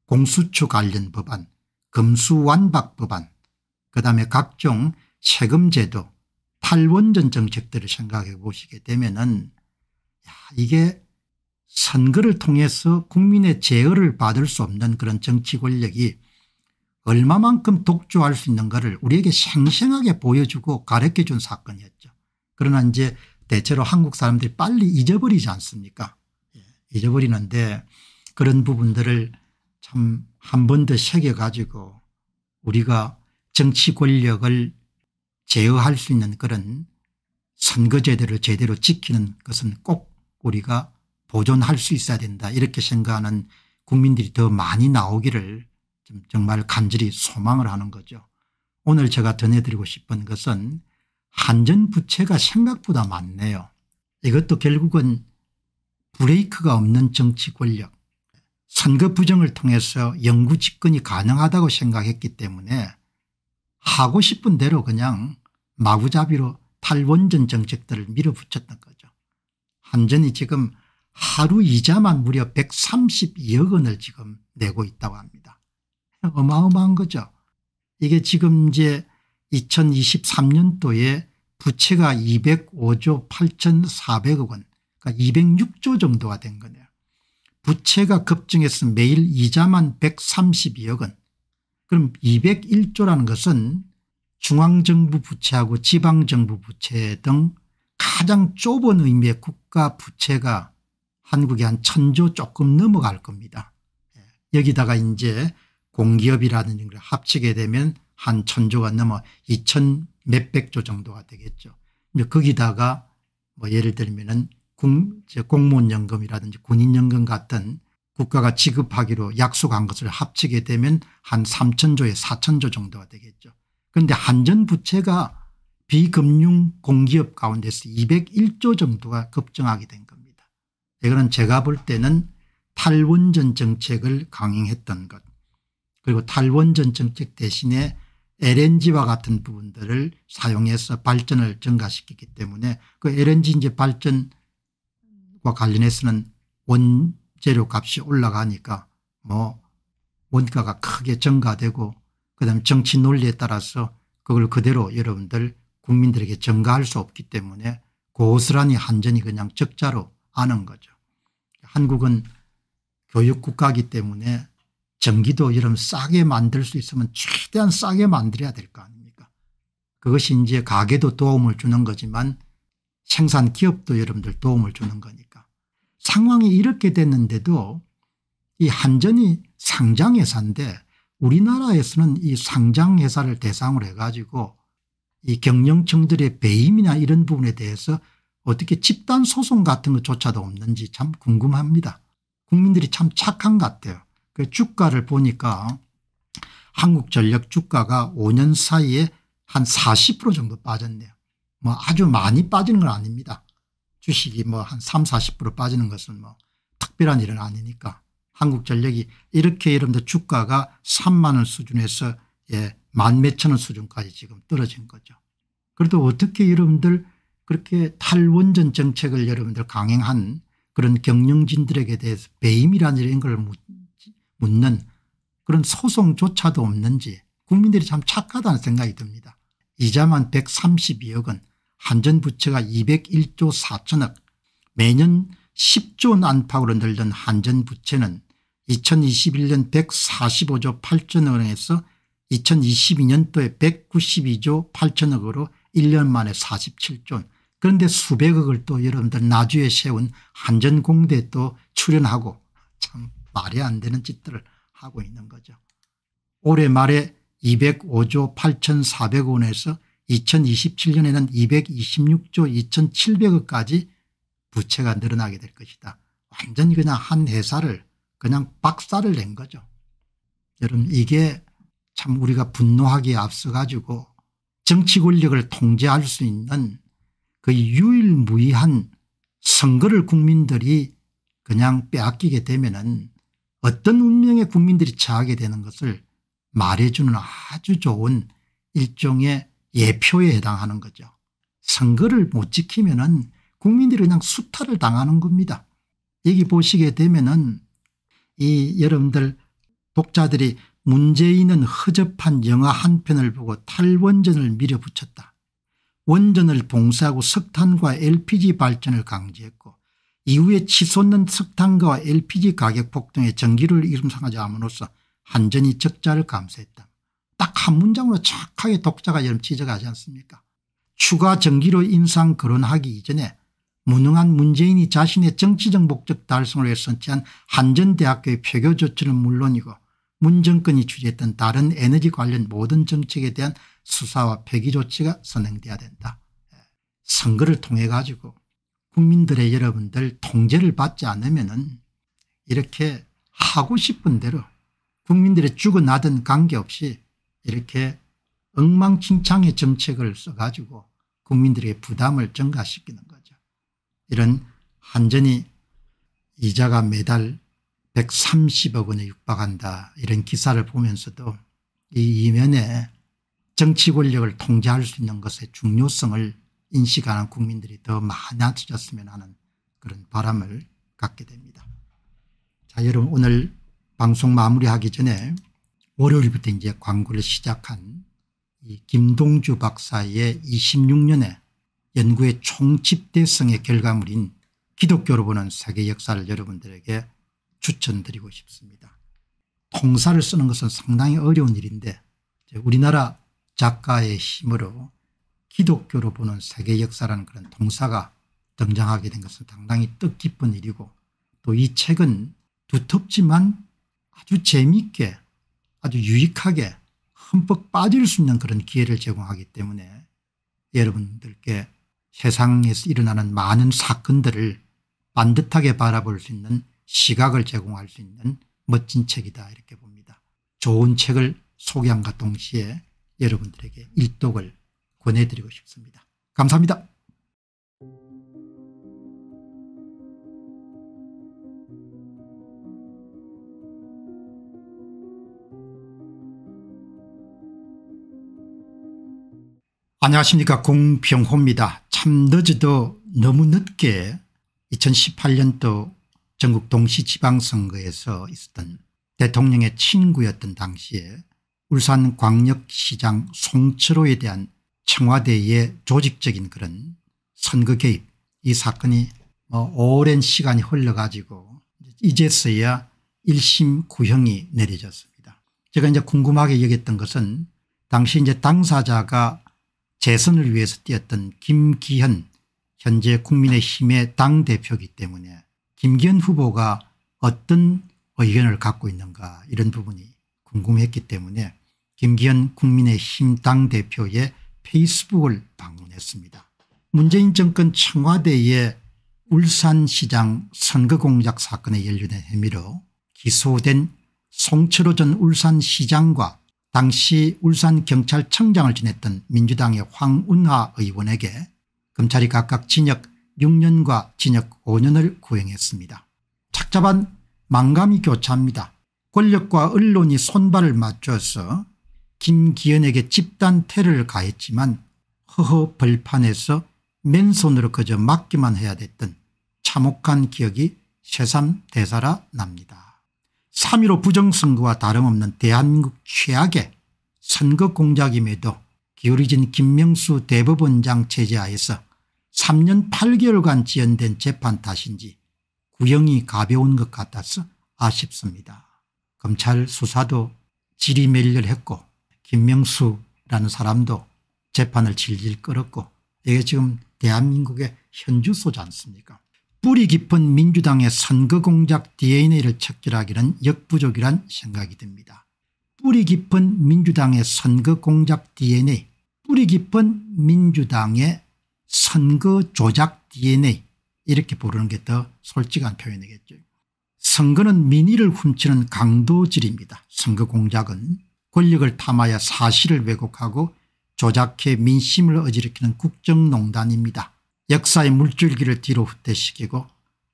공수처 관련 법안 금수완박 법안 그 다음에 각종 세금제도 탈원전 정책들을 생각해 보시게 되면 은 이게 선거를 통해서 국민의 제어를 받을 수 없는 그런 정치 권력이 얼마만큼 독주할 수 있는가를 우리에게 생생하게 보여주고 가르쳐준 사건이었죠. 그러나 이제 대체로 한국 사람들이 빨리 잊어버리지 않습니까 예, 잊어버리는데 그런 부분들을 참 한 번 더 새겨가지고 우리가 정치 권력을 제어할 수 있는 그런 선거제도를 제대로 지키는 것은 꼭 우리가 보존할 수 있어야 된다 이렇게 생각하는 국민들이 더 많이 나오기를 정말 간절히 소망을 하는 거죠. 오늘 제가 전해드리고 싶은 것은 한전 부채가 생각보다 많네요. 이것도 결국은 브레이크가 없는 정치 권력 선거 부정을 통해서 영구 집권이 가능하다고 생각했기 때문에 하고 싶은 대로 그냥 마구잡이로 탈원전 정책들을 밀어붙였던 거죠. 한전이 지금 하루 이자만 무려 1 3 2억 원을 지금 내고 있다고 합니다. 어마어마한 거죠. 이게 지금 이제 2023년도에 부채가 205조 8,400억 원 그러니까 206조 정도가 된 거네요. 부채가 급증해서 매일 이자만 132억 원 그럼 201조라는 것은 중앙정부 부채하고 지방정부 부채 등 가장 좁은 의미의 국가 부채가 한국이 한 천조 조금 넘어갈 겁니다. 예. 여기다가 이제 공기업이라든지 합치게 되면 한 천조가 넘어 2천 몇백조 정도가 되겠죠. 거기다가 뭐 예를 들면은 공무원연금이라든지 군인연금 같은 국가가 지급하기로 약속한 것을 합치게 되면 한 3천조에 4천조 정도가 되겠죠. 그런데 한전부채가 비금융 공기업 가운데서 201조 정도가 급증하게 된 겁니다. 이거는 제가 볼 때는 탈원전 정책을 강행했던 것 그리고 탈원전 정책 대신에 LNG와 같은 부분들을 사용해서 발전을 증가시키기 때문에 그 LNG 이제 발전과 관련해서는 원재료 값이 올라가니까 뭐 원가가 크게 증가되고 그다음에 정치 논리에 따라서 그걸 그대로 여러분들 국민들에게 증가할 수 없기 때문에 고스란히 한전이 그냥 적자로 아는 거죠. 한국은 교육국가이기 때문에 전기도 이런 싸게 만들 수 있으면 최대한 싸게 만들어야 될 거 아닙니까 그것이 이제 가게도 도움을 주는 거지만 생산 기업도 여러분들 도움을 주는 거니까 상황이 이렇게 됐는데도 이 한전이 상장회사인데 우리나라에서는 이 상장회사를 대상으로 해가지고 이 경영청들의 배임이나 이런 부분에 대해서 어떻게 집단 소송 같은 것조차도 없는지 참 궁금합니다. 국민들이 참 착한 것 같아요. 그 주가를 보니까 한국전력 주가가 5년 사이에 한 40% 정도 빠졌네요. 뭐 아주 많이 빠지는 건 아닙니다. 주식이 뭐 한 3, 40% 빠지는 것은 뭐 특별한 일은 아니니까 한국전력이 이렇게 여러분들 주가가 3만 원 수준에서 예, 만 몇천 원 수준까지 지금 떨어진 거죠. 그래도 어떻게 여러분들 그렇게 탈원전 정책을 여러분들 강행한 그런 경영진들에게 대해서 배임이라는 걸 묻는 그런 소송조차도 없는지 국민들이 참 착하다는 생각이 듭니다. 이자만 132억 원 한전부채가 201조 4천억 매년 10조 원 안팎으로 늘던 한전부채는 2021년 145조 8천억 원에서 2022년도에 192조 8천억으로 1년 만에 47조 원 그런데 수백억을 또 여러분들 나주에 세운 한전공대에 또 출연하고 참 말이 안 되는 짓들을 하고 있는 거죠. 올해 말에 205조 8,400억 원에서 2027년에는 226조 2,700억까지 부채가 늘어나게 될 것이다. 완전히 그냥 한 회사를 그냥 박살을 낸 거죠. 여러분 이게 참 우리가 분노하기에 앞서 가지고 정치 권력을 통제할 수 있는 거의 유일무이한 선거를 국민들이 그냥 빼앗기게 되면은 어떤 운명의 국민들이 처하게 되는 것을 말해주는 아주 좋은 일종의 예표에 해당하는 거죠. 선거를 못 지키면은 국민들이 그냥 수탈을 당하는 겁니다. 여기 보시게 되면은 이 여러분들 독자들이 문재인은 허접한 영화 한 편을 보고 탈원전을 밀어붙였다. 원전을 봉쇄하고 석탄과 lpg 발전을 강제했고 이후에 치솟는 석탄과 lpg 가격 폭등에 전기를 이름상하지 않으로써 한전이 적자를 감수했다. 딱 한 문장으로 착하게 독자가 여름 지적하지 않습니까 추가 전기료 인상 거론하기 이전에 무능한 문재인이 자신의 정치적 목적 달성을 위해 선취한 한전대학교의 표교 조치는 물론이고 문 정권이 취재했던 다른 에너지 관련 모든 정책에 대한 수사와 폐기 조치가 선행돼야 된다. 예. 선거를 통해 가지고 국민들의 여러분들 통제를 받지 않으면 은 이렇게 하고 싶은 대로 국민들의 죽어나든 관계없이 이렇게 엉망진창의 정책을 써가지고 국민들의 부담을 증가시키는 거죠. 이런 한전이 이자가 매달 130억 원에 육박한다 이런 기사를 보면서도 이 이면에 정치 권력을 통제할 수 있는 것의 중요성을 인식하는 국민들이 더 많아지셨으면 하는 그런 바람을 갖게 됩니다. 자 여러분 오늘 방송 마무리하기 전에 월요일부터 이제 광고를 시작한 이 김동주 박사의 26년의 연구의 총집대성의 결과물인 기독교로 보는 세계 역사를 여러분들에게 추천드리고 싶습니다. 통사를 쓰는 것은 상당히 어려운 일인데 우리나라 작가의 힘으로 기독교로 보는 세계 역사라는 그런 동사가 등장하게 된 것은 당당히 뜻깊은 일이고 또 이 책은 두텁지만 아주 재미있게 아주 유익하게 흠뻑 빠질 수 있는 그런 기회를 제공하기 때문에 여러분들께 세상에서 일어나는 많은 사건들을 반듯하게 바라볼 수 있는 시각을 제공할 수 있는 멋진 책이다 이렇게 봅니다. 좋은 책을 소개함과 동시에 여러분들에게 일독을 권해드리고 싶습니다. 감사합니다. 안녕하십니까 공병호입니다. 참 늦어도 너무 늦게 2018년도 전국 동시지방선거에서 있었던 대통령의 친구였던 당시에 울산광역시장 송철호에 대한 청와대의 조직적인 그런 선거 개입 이 사건이 뭐 오랜 시간이 흘러가지고 이제서야 1심 구형이 내려졌습니다. 제가 이제 궁금하게 여겼던 것은 당시 이제 당사자가 재선을 위해서 뛰었던 김기현 현재 국민의힘의 당대표이기 때문에 김기현 후보가 어떤 의견을 갖고 있는가 이런 부분이 궁금했기 때문에 김기현 국민의힘 당대표의 페이스북을 방문했습니다. 문재인 정권 청와대의 울산시장 선거공작 사건에 연루된 혐의로 기소된 송철호 전 울산시장과 당시 울산경찰청장을 지냈던 민주당의 황운하 의원에게 검찰이 각각 징역 6년과 징역 5년을 구형했습니다. 착잡한 망감이 교차합니다. 권력과 언론이 손발을 맞춰서 김기현에게 집단 테러를 가했지만 허허 벌판에서 맨손으로 그저 막기만 해야 됐던 참혹한 기억이 새삼 되살아 납니다. 3.15 부정선거와 다름없는 대한민국 최악의 선거 공작임에도 기울이진 김명수 대법원장 체제하에서 3년 8개월간 지연된 재판 탓인지 구형이 가벼운 것 같아서 아쉽습니다. 검찰 수사도 지리멸렬했고 김명수라는 사람도 재판을 질질 끌었고 이게 지금 대한민국의 현주소지 않습니까 뿌리 깊은 민주당의 선거공작 dna를 척결하기는 역부족이란 생각이 듭니다. 뿌리 깊은 민주당의 선거공작 dna 뿌리 깊은 민주당의 선거조작 dna 이렇게 부르는 게 더 솔직한 표현이겠죠. 선거는 민의를 훔치는 강도질입니다. 선거 공작은 권력을 탐하여 사실을 왜곡하고 조작해 민심을 어지르키는 국정농단입니다. 역사의 물줄기를 뒤로 후퇴시키고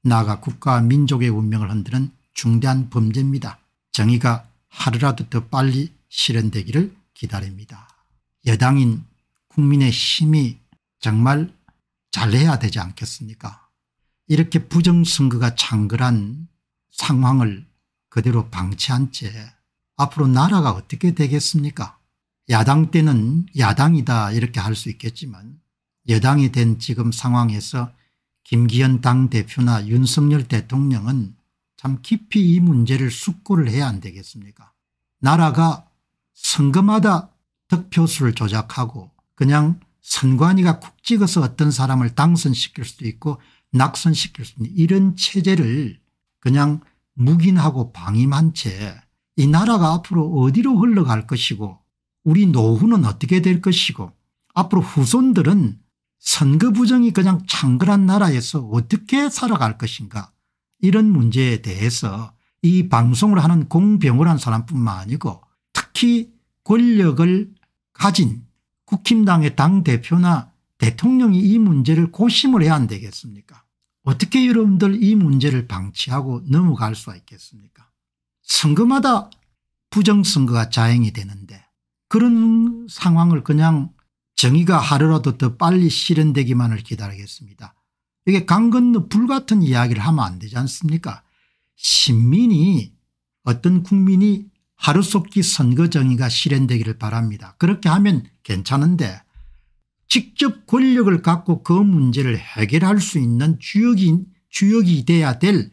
나아가 국가와 민족의 운명을 흔드는 중대한 범죄입니다. 정의가 하루라도 더 빨리 실현되기를 기다립니다. 여당인 국민의힘이 정말 잘해야 되지 않겠습니까 이렇게 부정선거가 창궐한 상황을 그대로 방치한 채 앞으로 나라가 어떻게 되겠습니까 야당 때는 야당이다 이렇게 할 수 있겠지만 여당이 된 지금 상황에서 김기현 당대표나 윤석열 대통령은 참 깊이 이 문제를 숙고를 해야 안 되겠습니까 나라가 선거마다 득표수를 조작하고 그냥 선관위가 쿡 찍어서 어떤 사람을 당선시킬 수도 있고 낙선시킬 수 있는 이런 체제를 그냥 묵인하고 방임한 채 이 나라가 앞으로 어디로 흘러갈 것이고 우리 노후는 어떻게 될 것이고 앞으로 후손들은 선거 부정이 그냥 창궐한 나라에서 어떻게 살아갈 것인가 이런 문제에 대해서 이 방송을 하는 공병을 한 사람뿐만 아니고 특히 권력을 가진 국힘당의 당대표나 대통령이 이 문제를 고심을 해야 안 되겠습니까 어떻게 여러분들 이 문제를 방치하고 넘어갈 수가 있겠습니까 선거마다 부정선거가 자행이 되는데 그런 상황을 그냥 정의가 하루라도 더 빨리 실현되기만을 기다리겠습니다. 이게 강 건너 불같은 이야기를 하면 안 되지 않습니까 시민이 어떤 국민이 하루속히 선거 정의가 실현되기를 바랍니다. 그렇게 하면 괜찮은데 직접 권력을 갖고 그 문제를 해결할 수 있는 주역이, 주역이 돼야 될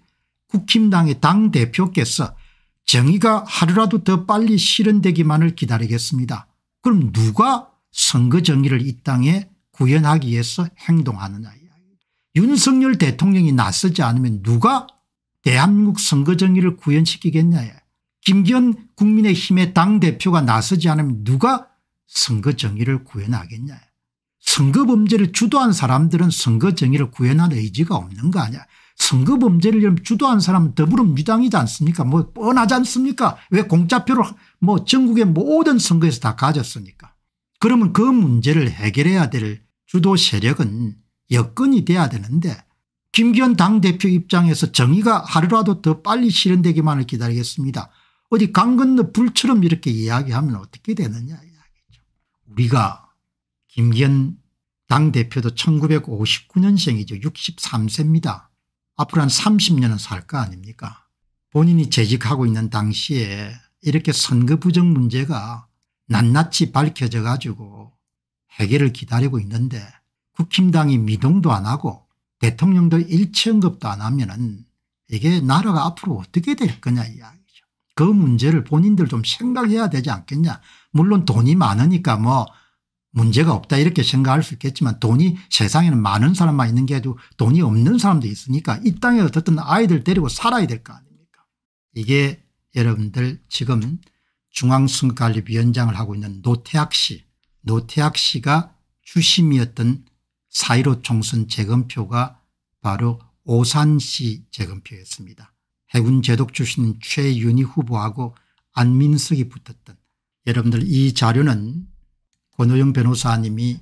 국힘당의 당대표께서 정의가 하루라도 더 빨리 실현되기만을 기다리겠습니다. 그럼 누가 선거 정의를 이 땅에 구현하기 위해서 행동하느냐. 윤석열 대통령이 나서지 않으면 누가 대한민국 선거 정의를 구현시키겠냐. 김기현 국민의힘의 당대표가 나서지 않으면 누가 선거 정의를 구현하겠냐. 선거 범죄를 주도한 사람들은 선거 정의를 구현할 의지가 없는 거 아니야. 선거 범죄를 주도한 사람은 더불어민주당이지 않습니까? 뭐 뻔하지 않습니까? 왜 공짜표를 뭐 전국의 모든 선거에서 다가졌습니까 그러면 그 문제를 해결해야 될 주도 세력은 여건이 돼야 되는데 김기현 당대표 입장에서 정의가 하루라도 더 빨리 실현되기만을 기다리겠습니다. 어디 강 건너 불처럼 이렇게 이야기하면 어떻게 되느냐 이야기죠. 우리가 김기현 당대표도 1959년생이죠. 63세입니다. 앞으로 한 30년은 살 거 아닙니까 본인이 재직하고 있는 당시에 이렇게 선거 부정 문제가 낱낱이 밝혀져 가지고 해결을 기다리고 있는데 국힘당이 미동도 안 하고 대통령도 일체 언급도 안 하면 은 이게 나라가 앞으로 어떻게 될 거냐 이야기죠. 그 문제를 본인들 좀 생각해야 되지 않겠냐. 물론 돈이 많으니까 뭐 문제가 없다 이렇게 생각할 수 있겠지만 돈이 세상에는 많은 사람만 있는 게 아니고 돈이 없는 사람도 있으니까 이 땅에 어떻든 아이들 데리고 살아야 될 거 아닙니까 이게 여러분들 지금 중앙선거관리위원장을 하고 있는 노태학 씨 노태학 씨가 주심이었던 사이로 총선 재검표가 바로 오산시 재검표였습니다. 해군 제독 출신 최윤희 후보하고 안민석이 붙었던 여러분들 이 자료는 권호영 변호사님이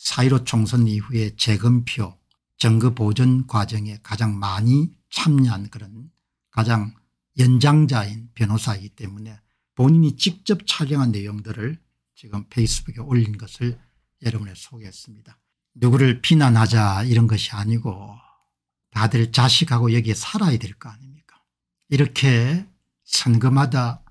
사1로 총선 이후에 재검표 정거 보존 과정에 가장 많이 참여한 그런 가장 연장자인 변호사이기 때문에 본인이 직접 촬영한 내용들을 지금 페이스북에 올린 것을 여러분에 소개했습니다. 누구를 비난하자 이런 것이 아니고 다들 자식하고 여기에 살아야 될 거 아닙니까 이렇게 선거마다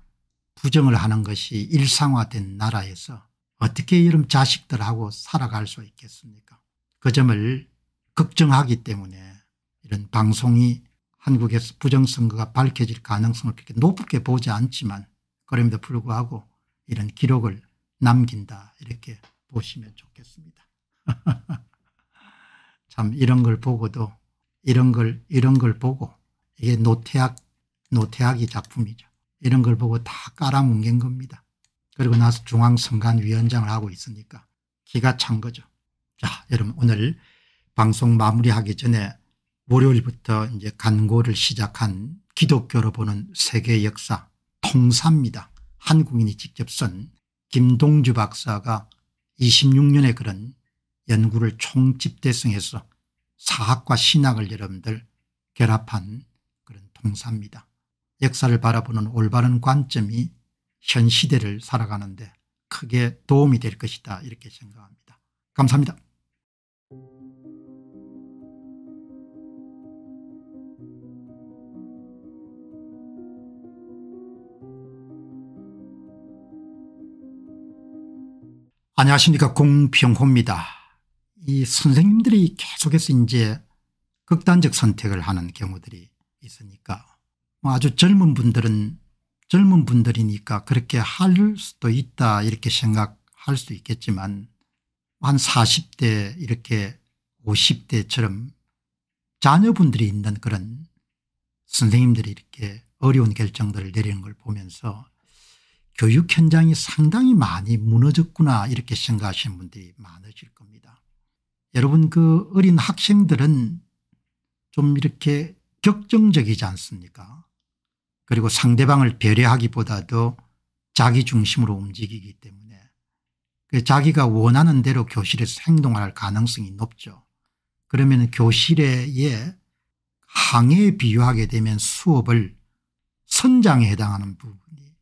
부정을 하는 것이 일상화된 나라에서 어떻게 이런 자식들하고 살아갈 수 있겠습니까 그 점을 걱정하기 때문에 이런 방송이 한국에서 부정선거가 밝혀질 가능성을 그렇게 높게 보지 않지만 그럼에도 불구하고 이런 기록을 남긴다 이렇게 보시면 좋겠습니다. 참 이런 걸 보고도 이런 걸 이런 걸 보고 이게 노태학 노태학이 작품이죠. 이런 걸 보고 다 깔아뭉갠 겁니다. 그리고 나서 중앙선관위원장을 하고 있으니까 기가 찬 거죠. 자, 여러분 오늘 방송 마무리하기 전에 월요일부터 이제 간고를 시작한 기독교로 보는 세계 역사 통사입니다. 한국인이 직접 쓴 김동주 박사가 26년에 그런 연구를 총집대성해서 사학과 신학을 여러분들 결합한 그런 통사입니다. 역사를 바라보는 올바른 관점이 현 시대를 살아가는데 크게 도움이 될 것이다 이렇게 생각합니다. 감사합니다. 안녕하십니까 공병호입니다. 이 선생님들이 계속해서 이제 극단적 선택을 하는 경우들이 있으니까 뭐 아주 젊은 분들은 젊은 분들이니까 그렇게 할 수도 있다 이렇게 생각할 수 있겠지만 한 40대 이렇게 50대처럼 자녀분들이 있는 그런 선생님들이 이렇게 어려운 결정들을 내리는 걸 보면서 교육 현장이 상당히 많이 무너졌구나 이렇게 생각하시는 분들이 많으실 겁니다. 여러분 그 어린 학생들은 좀 이렇게 격정적이지 않습니까 그리고 상대방을 배려하기보다도 자기 중심으로 움직이기 때문에 그 자기가 원하는 대로 교실에서 행동할 가능성이 높죠. 그러면 교실에 항해에 비유하게 되면 수업을 선장에 해당하는 부분이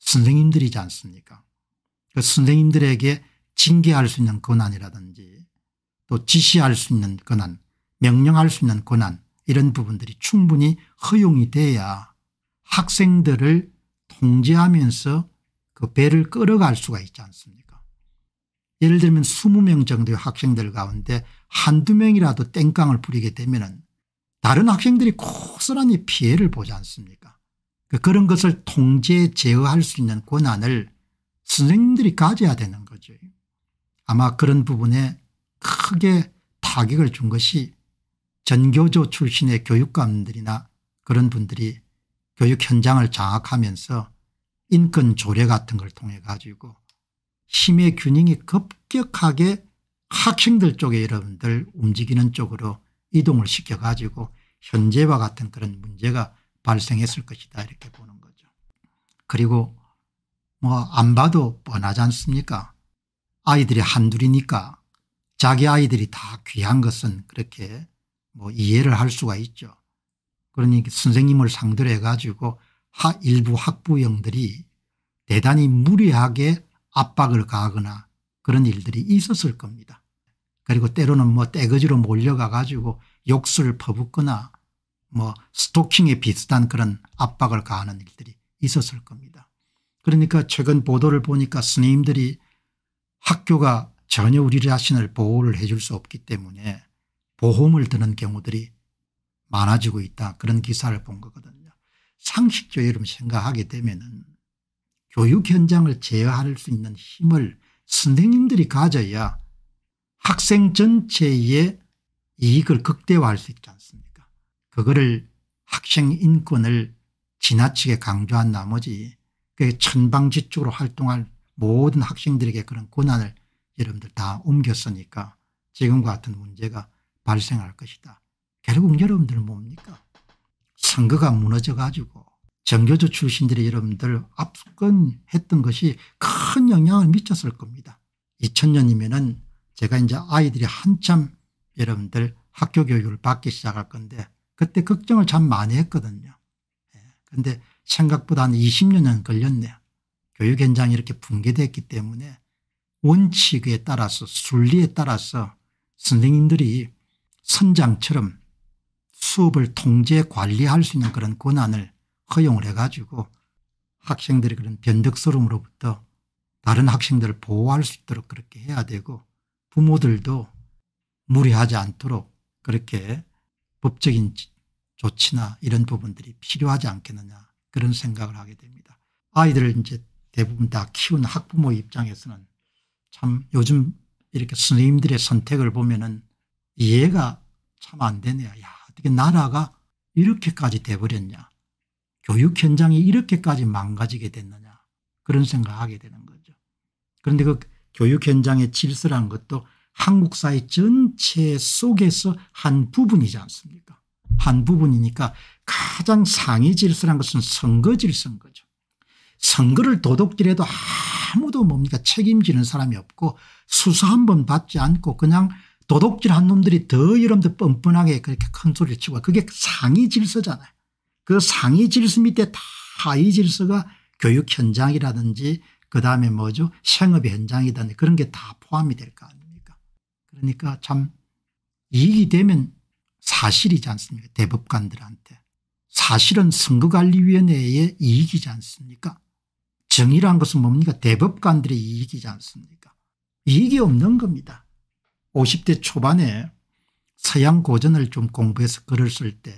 선생님들이지 않습니까 그 선생님들에게 징계할 수 있는 권한이라든지 또 지시할 수 있는 권한 명령할 수 있는 권한 이런 부분들이 충분히 허용이 돼야 학생들을 통제하면서 그 배를 끌어갈 수가 있지 않습니까 예를 들면 20명 정도의 학생들 가운데 한두 명이라도 땡깡을 부리게 되면 다른 학생들이 고스란히 피해를 보지 않습니까 그 그런 것을 통제 제어할 수 있는 권한을 선생님들이 가져야 되는 거죠. 아마 그런 부분에 크게 타격을 준 것이 전교조 출신의 교육감들이나 그런 분들이 교육 현장을 장악하면서 인권 조례 같은 걸 통해 가지고 힘의 균형이 급격하게 학생들 쪽에 여러분들 움직이는 쪽으로 이동을 시켜 가지고 현재와 같은 그런 문제가 발생했을 것이다 이렇게 보는 거죠. 그리고 뭐 안 봐도 뻔하지 않습니까 아이들이 한둘이니까 자기 아이들이 다 귀한 것은 그렇게 뭐 이해를 할 수가 있죠. 그러니 선생님을 상대로 해가지고 하 일부 학부형들이 대단히 무리하게 압박을 가하거나 그런 일들이 있었을 겁니다. 그리고 때로는 뭐 떼거지로 몰려가 가지고 욕설 퍼붓거나 뭐 스토킹에 비슷한 그런 압박을 가하는 일들이 있었을 겁니다. 그러니까 최근 보도를 보니까 스님들이 학교가 전혀 우리 자신을 보호를 해줄 수 없기 때문에 보험을 드는 경우들이 많아지고 있다. 그런 기사를 본 거거든요. 상식적으로 여러분 생각하게 되면은 교육 현장을 제어할 수 있는 힘을 선생님들이 가져야 학생 전체의 이익을 극대화할 수 있지 않습니까 그거를 학생 인권을 지나치게 강조한 나머지 그 천방지축으로 활동할 모든 학생들에게 그런 권한을 여러분들 다 옮겼으니까 지금과 같은 문제가 발생할 것이다. 결국 여러분들은 뭡니까? 선거가 무너져가지고 정교조 출신들이 여러분들 압권했던 것이 큰 영향을 미쳤을 겁니다. 2000년이면은 제가 이제 아이들이 한참 여러분들 학교 교육을 받기 시작할 건데 그때 걱정을 참 많이 했거든요. 그런데 예. 생각보다 한 20년은 걸렸네요. 교육 현장이 이렇게 붕괴됐기 때문에 원칙에 따라서 순리에 따라서 선생님들이 선장처럼 수업을 통제 관리할 수 있는 그런 권한을 허용을 해가지고 학생들이 그런 변덕스러움으로부터 다른 학생들을 보호할 수 있도록 그렇게 해야 되고 부모들도 무리하지 않도록 그렇게 법적인 조치나 이런 부분들이 필요하지 않겠느냐 그런 생각을 하게 됩니다. 아이들을 이제 대부분 다 키운 학부모 입장에서는 참 요즘 이렇게 선생님들의 선택을 보면은 이해가 참 안 되네요. 야, 어떻게 나라가 이렇게까지 돼버렸냐 교육 현장이 이렇게까지 망가지게 됐느냐 그런 생각하게 되는 거죠. 그런데 그 교육 현장의 질서란 것도 한국 사회 전체 속에서 한 부분이지 않습니까 한 부분이니까 가장 상위 질서란 것은 선거 질서인 거죠. 선거를 도둑질해도 아무도 뭡니까 책임지는 사람이 없고 수사 한 번 받지 않고 그냥 도둑질한 놈들이 더 여러분들 뻔뻔하게 그렇게 큰 소리를 치고 그게 상위 질서잖아요. 그 상위 질서 밑에 다하 질서가 교육 현장이라든지 그다음에 뭐죠 생업 현장이라든지 그런 게 다 포함이 될 거 아닙니까 그러니까 참 이익이 되면 사실이지 않습니까 대법관들한테 사실은 선거관리위원회의 이익이지 않습니까 정의란 것은 뭡니까 대법관들의 이익이지 않습니까 이익이 없는 겁니다 50대 초반에 서양 고전을 좀 공부해서 글을 쓸때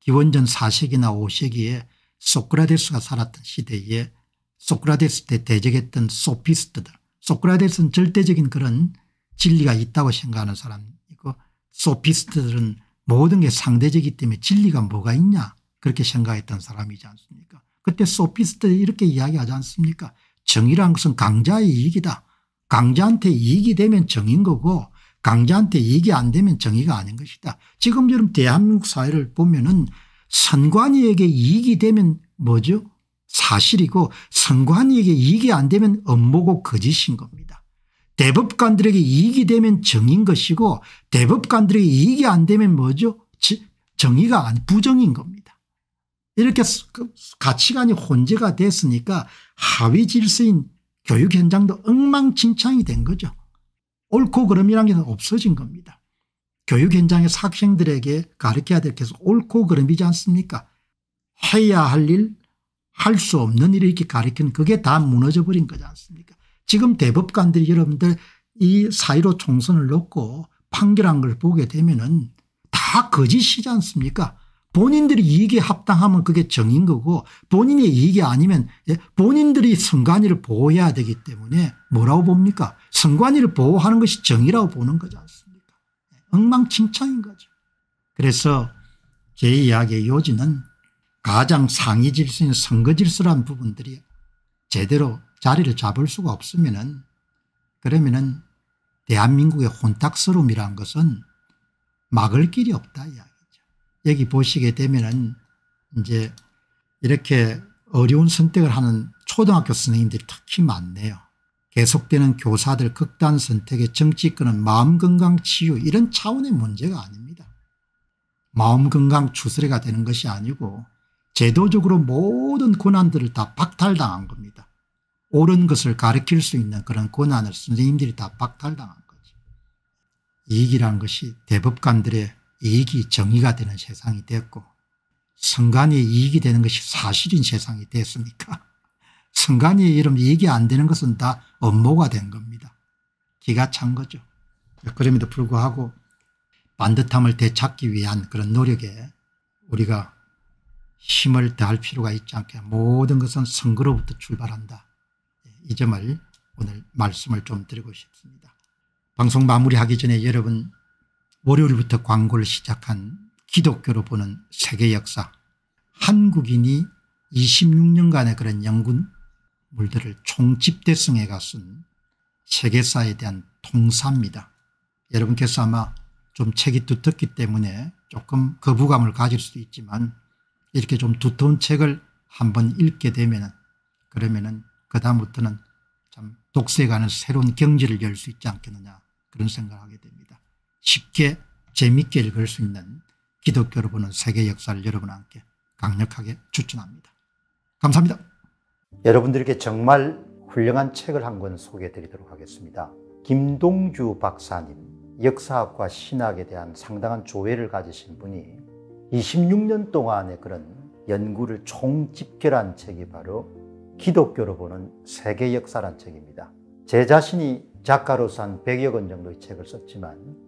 기원전 4세기나 5세기에 소크라테스가 살았던 시대에 소크라테스 때 대적했던 소피스트들 소크라테스는 절대적인 그런 진리가 있다고 생각하는 사람이고 소피스트들은 모든 게 상대적이기 때문에 진리가 뭐가 있냐 그렇게 생각했던 사람이지 않습니까 그때 소피스트 이렇게 이야기하지 않습니까 정의란 것은 강자의 이익이다 강자한테 이익이 되면 정인 거고 강자한테 이익이 안 되면 정의가 아닌 것이다. 지금처럼 대한민국 사회를 보면 은 선관위에게 이익이 되면 뭐죠? 사실이고 선관위에게 이익이 안 되면 업무고 거짓인 겁니다. 대법관들에게 이익이 되면 정인 것이고 대법관들에게 이익이 안 되면 뭐죠? 정의가 아 부정인 겁니다. 이렇게 그, 가치관이 혼재가 됐으니까 하위 질서인 교육 현장도 엉망진창이 된 거죠. 옳고 그름이란 게 없어진 겁니다. 교육 현장에 학생들에게 가르쳐야 될 계속 옳고 그름이지 않습니까? 해야 할 일, 할 수 없는 일을 이렇게 가르치는 그게 다 무너져 버린 거지 않습니까? 지금 대법관들이 여러분들 이 사이로 총선을 놓고 판결한 걸 보게 되면은 다 거짓이지 않습니까? 본인들이 이익에 합당하면 그게 정인 거고 본인의 이익이 아니면 예, 본인들이 선관위를 보호해야 되기 때문에 뭐라고 봅니까 선관위를 보호하는 것이 정의라고 보는 거지 않습니까 예, 엉망진창인 거죠. 그래서 제 이야기의 요지는 가장 상위 질서인 선거 질서란 부분들이 제대로 자리를 잡을 수가 없으면 은 그러면 은 대한민국의 혼탁스러움이란 것은 막을 길이 없다 이야기. 여기 보시게 되면은 이제 이렇게 어려운 선택을 하는 초등학교 선생님들이 특히 많네요. 계속되는 교사들 극단 선택의 정치권은 마음건강 치유 이런 차원의 문제가 아닙니다. 마음건강 추스레가 되는 것이 아니고 제도적으로 모든 권한들을 다 박탈당한 겁니다. 옳은 것을 가르칠 수 있는 그런 권한을 선생님들이 다 박탈당한 거죠. 이익이란 것이 대법관들의 이익이 정의가 되는 세상이 됐고 성관이 이익이 되는 것이 사실인 세상이 됐습니까? 성관이 이름 이익이 안 되는 것은 다 업무가 된 겁니다. 기가 찬 거죠. 그럼에도 불구하고 반듯함을 되찾기 위한 그런 노력에 우리가 힘을 다할 필요가 있지 않게 모든 것은 선거로부터 출발한다. 이 점을 오늘 말씀을 좀 드리고 싶습니다. 방송 마무리하기 전에 여러분 월요일부터 광고를 시작한 기독교로 보는 세계 역사 한국인이 26년간의 그런 연군 물들을 총집대성해가 쓴 세계사에 대한 통사입니다. 여러분께서 아마 좀 책이 두텁기 때문에 조금 거부감을 가질 수도 있지만 이렇게 좀 두터운 책을 한번 읽게 되면 그러면그 다음부터는 참 독서에 관한 새로운 경지를 열 수 있지 않겠느냐 그런 생각을 하게 됩니다. 쉽게 재밌게 읽을 수 있는 기독교로 보는 세계 역사를 여러분 과 함께 강력하게 추천합니다. 감사합니다. 여러분들에 정말 훌륭한 책을 한 권 소개해 드리도록 하겠습니다. 김동주 박사님, 역사학과 신학에 대한 상당한 조회를 가지신 분이 26년 동안의 그런 연구를 총집결한 책이 바로 기독교로 보는 세계 역사란 책입니다. 제 자신이 작가로서 한 100여 권 정도의 책을 썼지만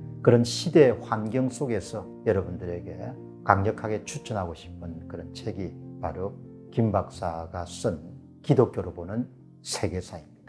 그런 시대 의 환경 속에서 여러분들에게 강력하게 추천하고 싶은 그런 책이 바로 김 박사가 쓴 기독교로 보는 세계사입니다.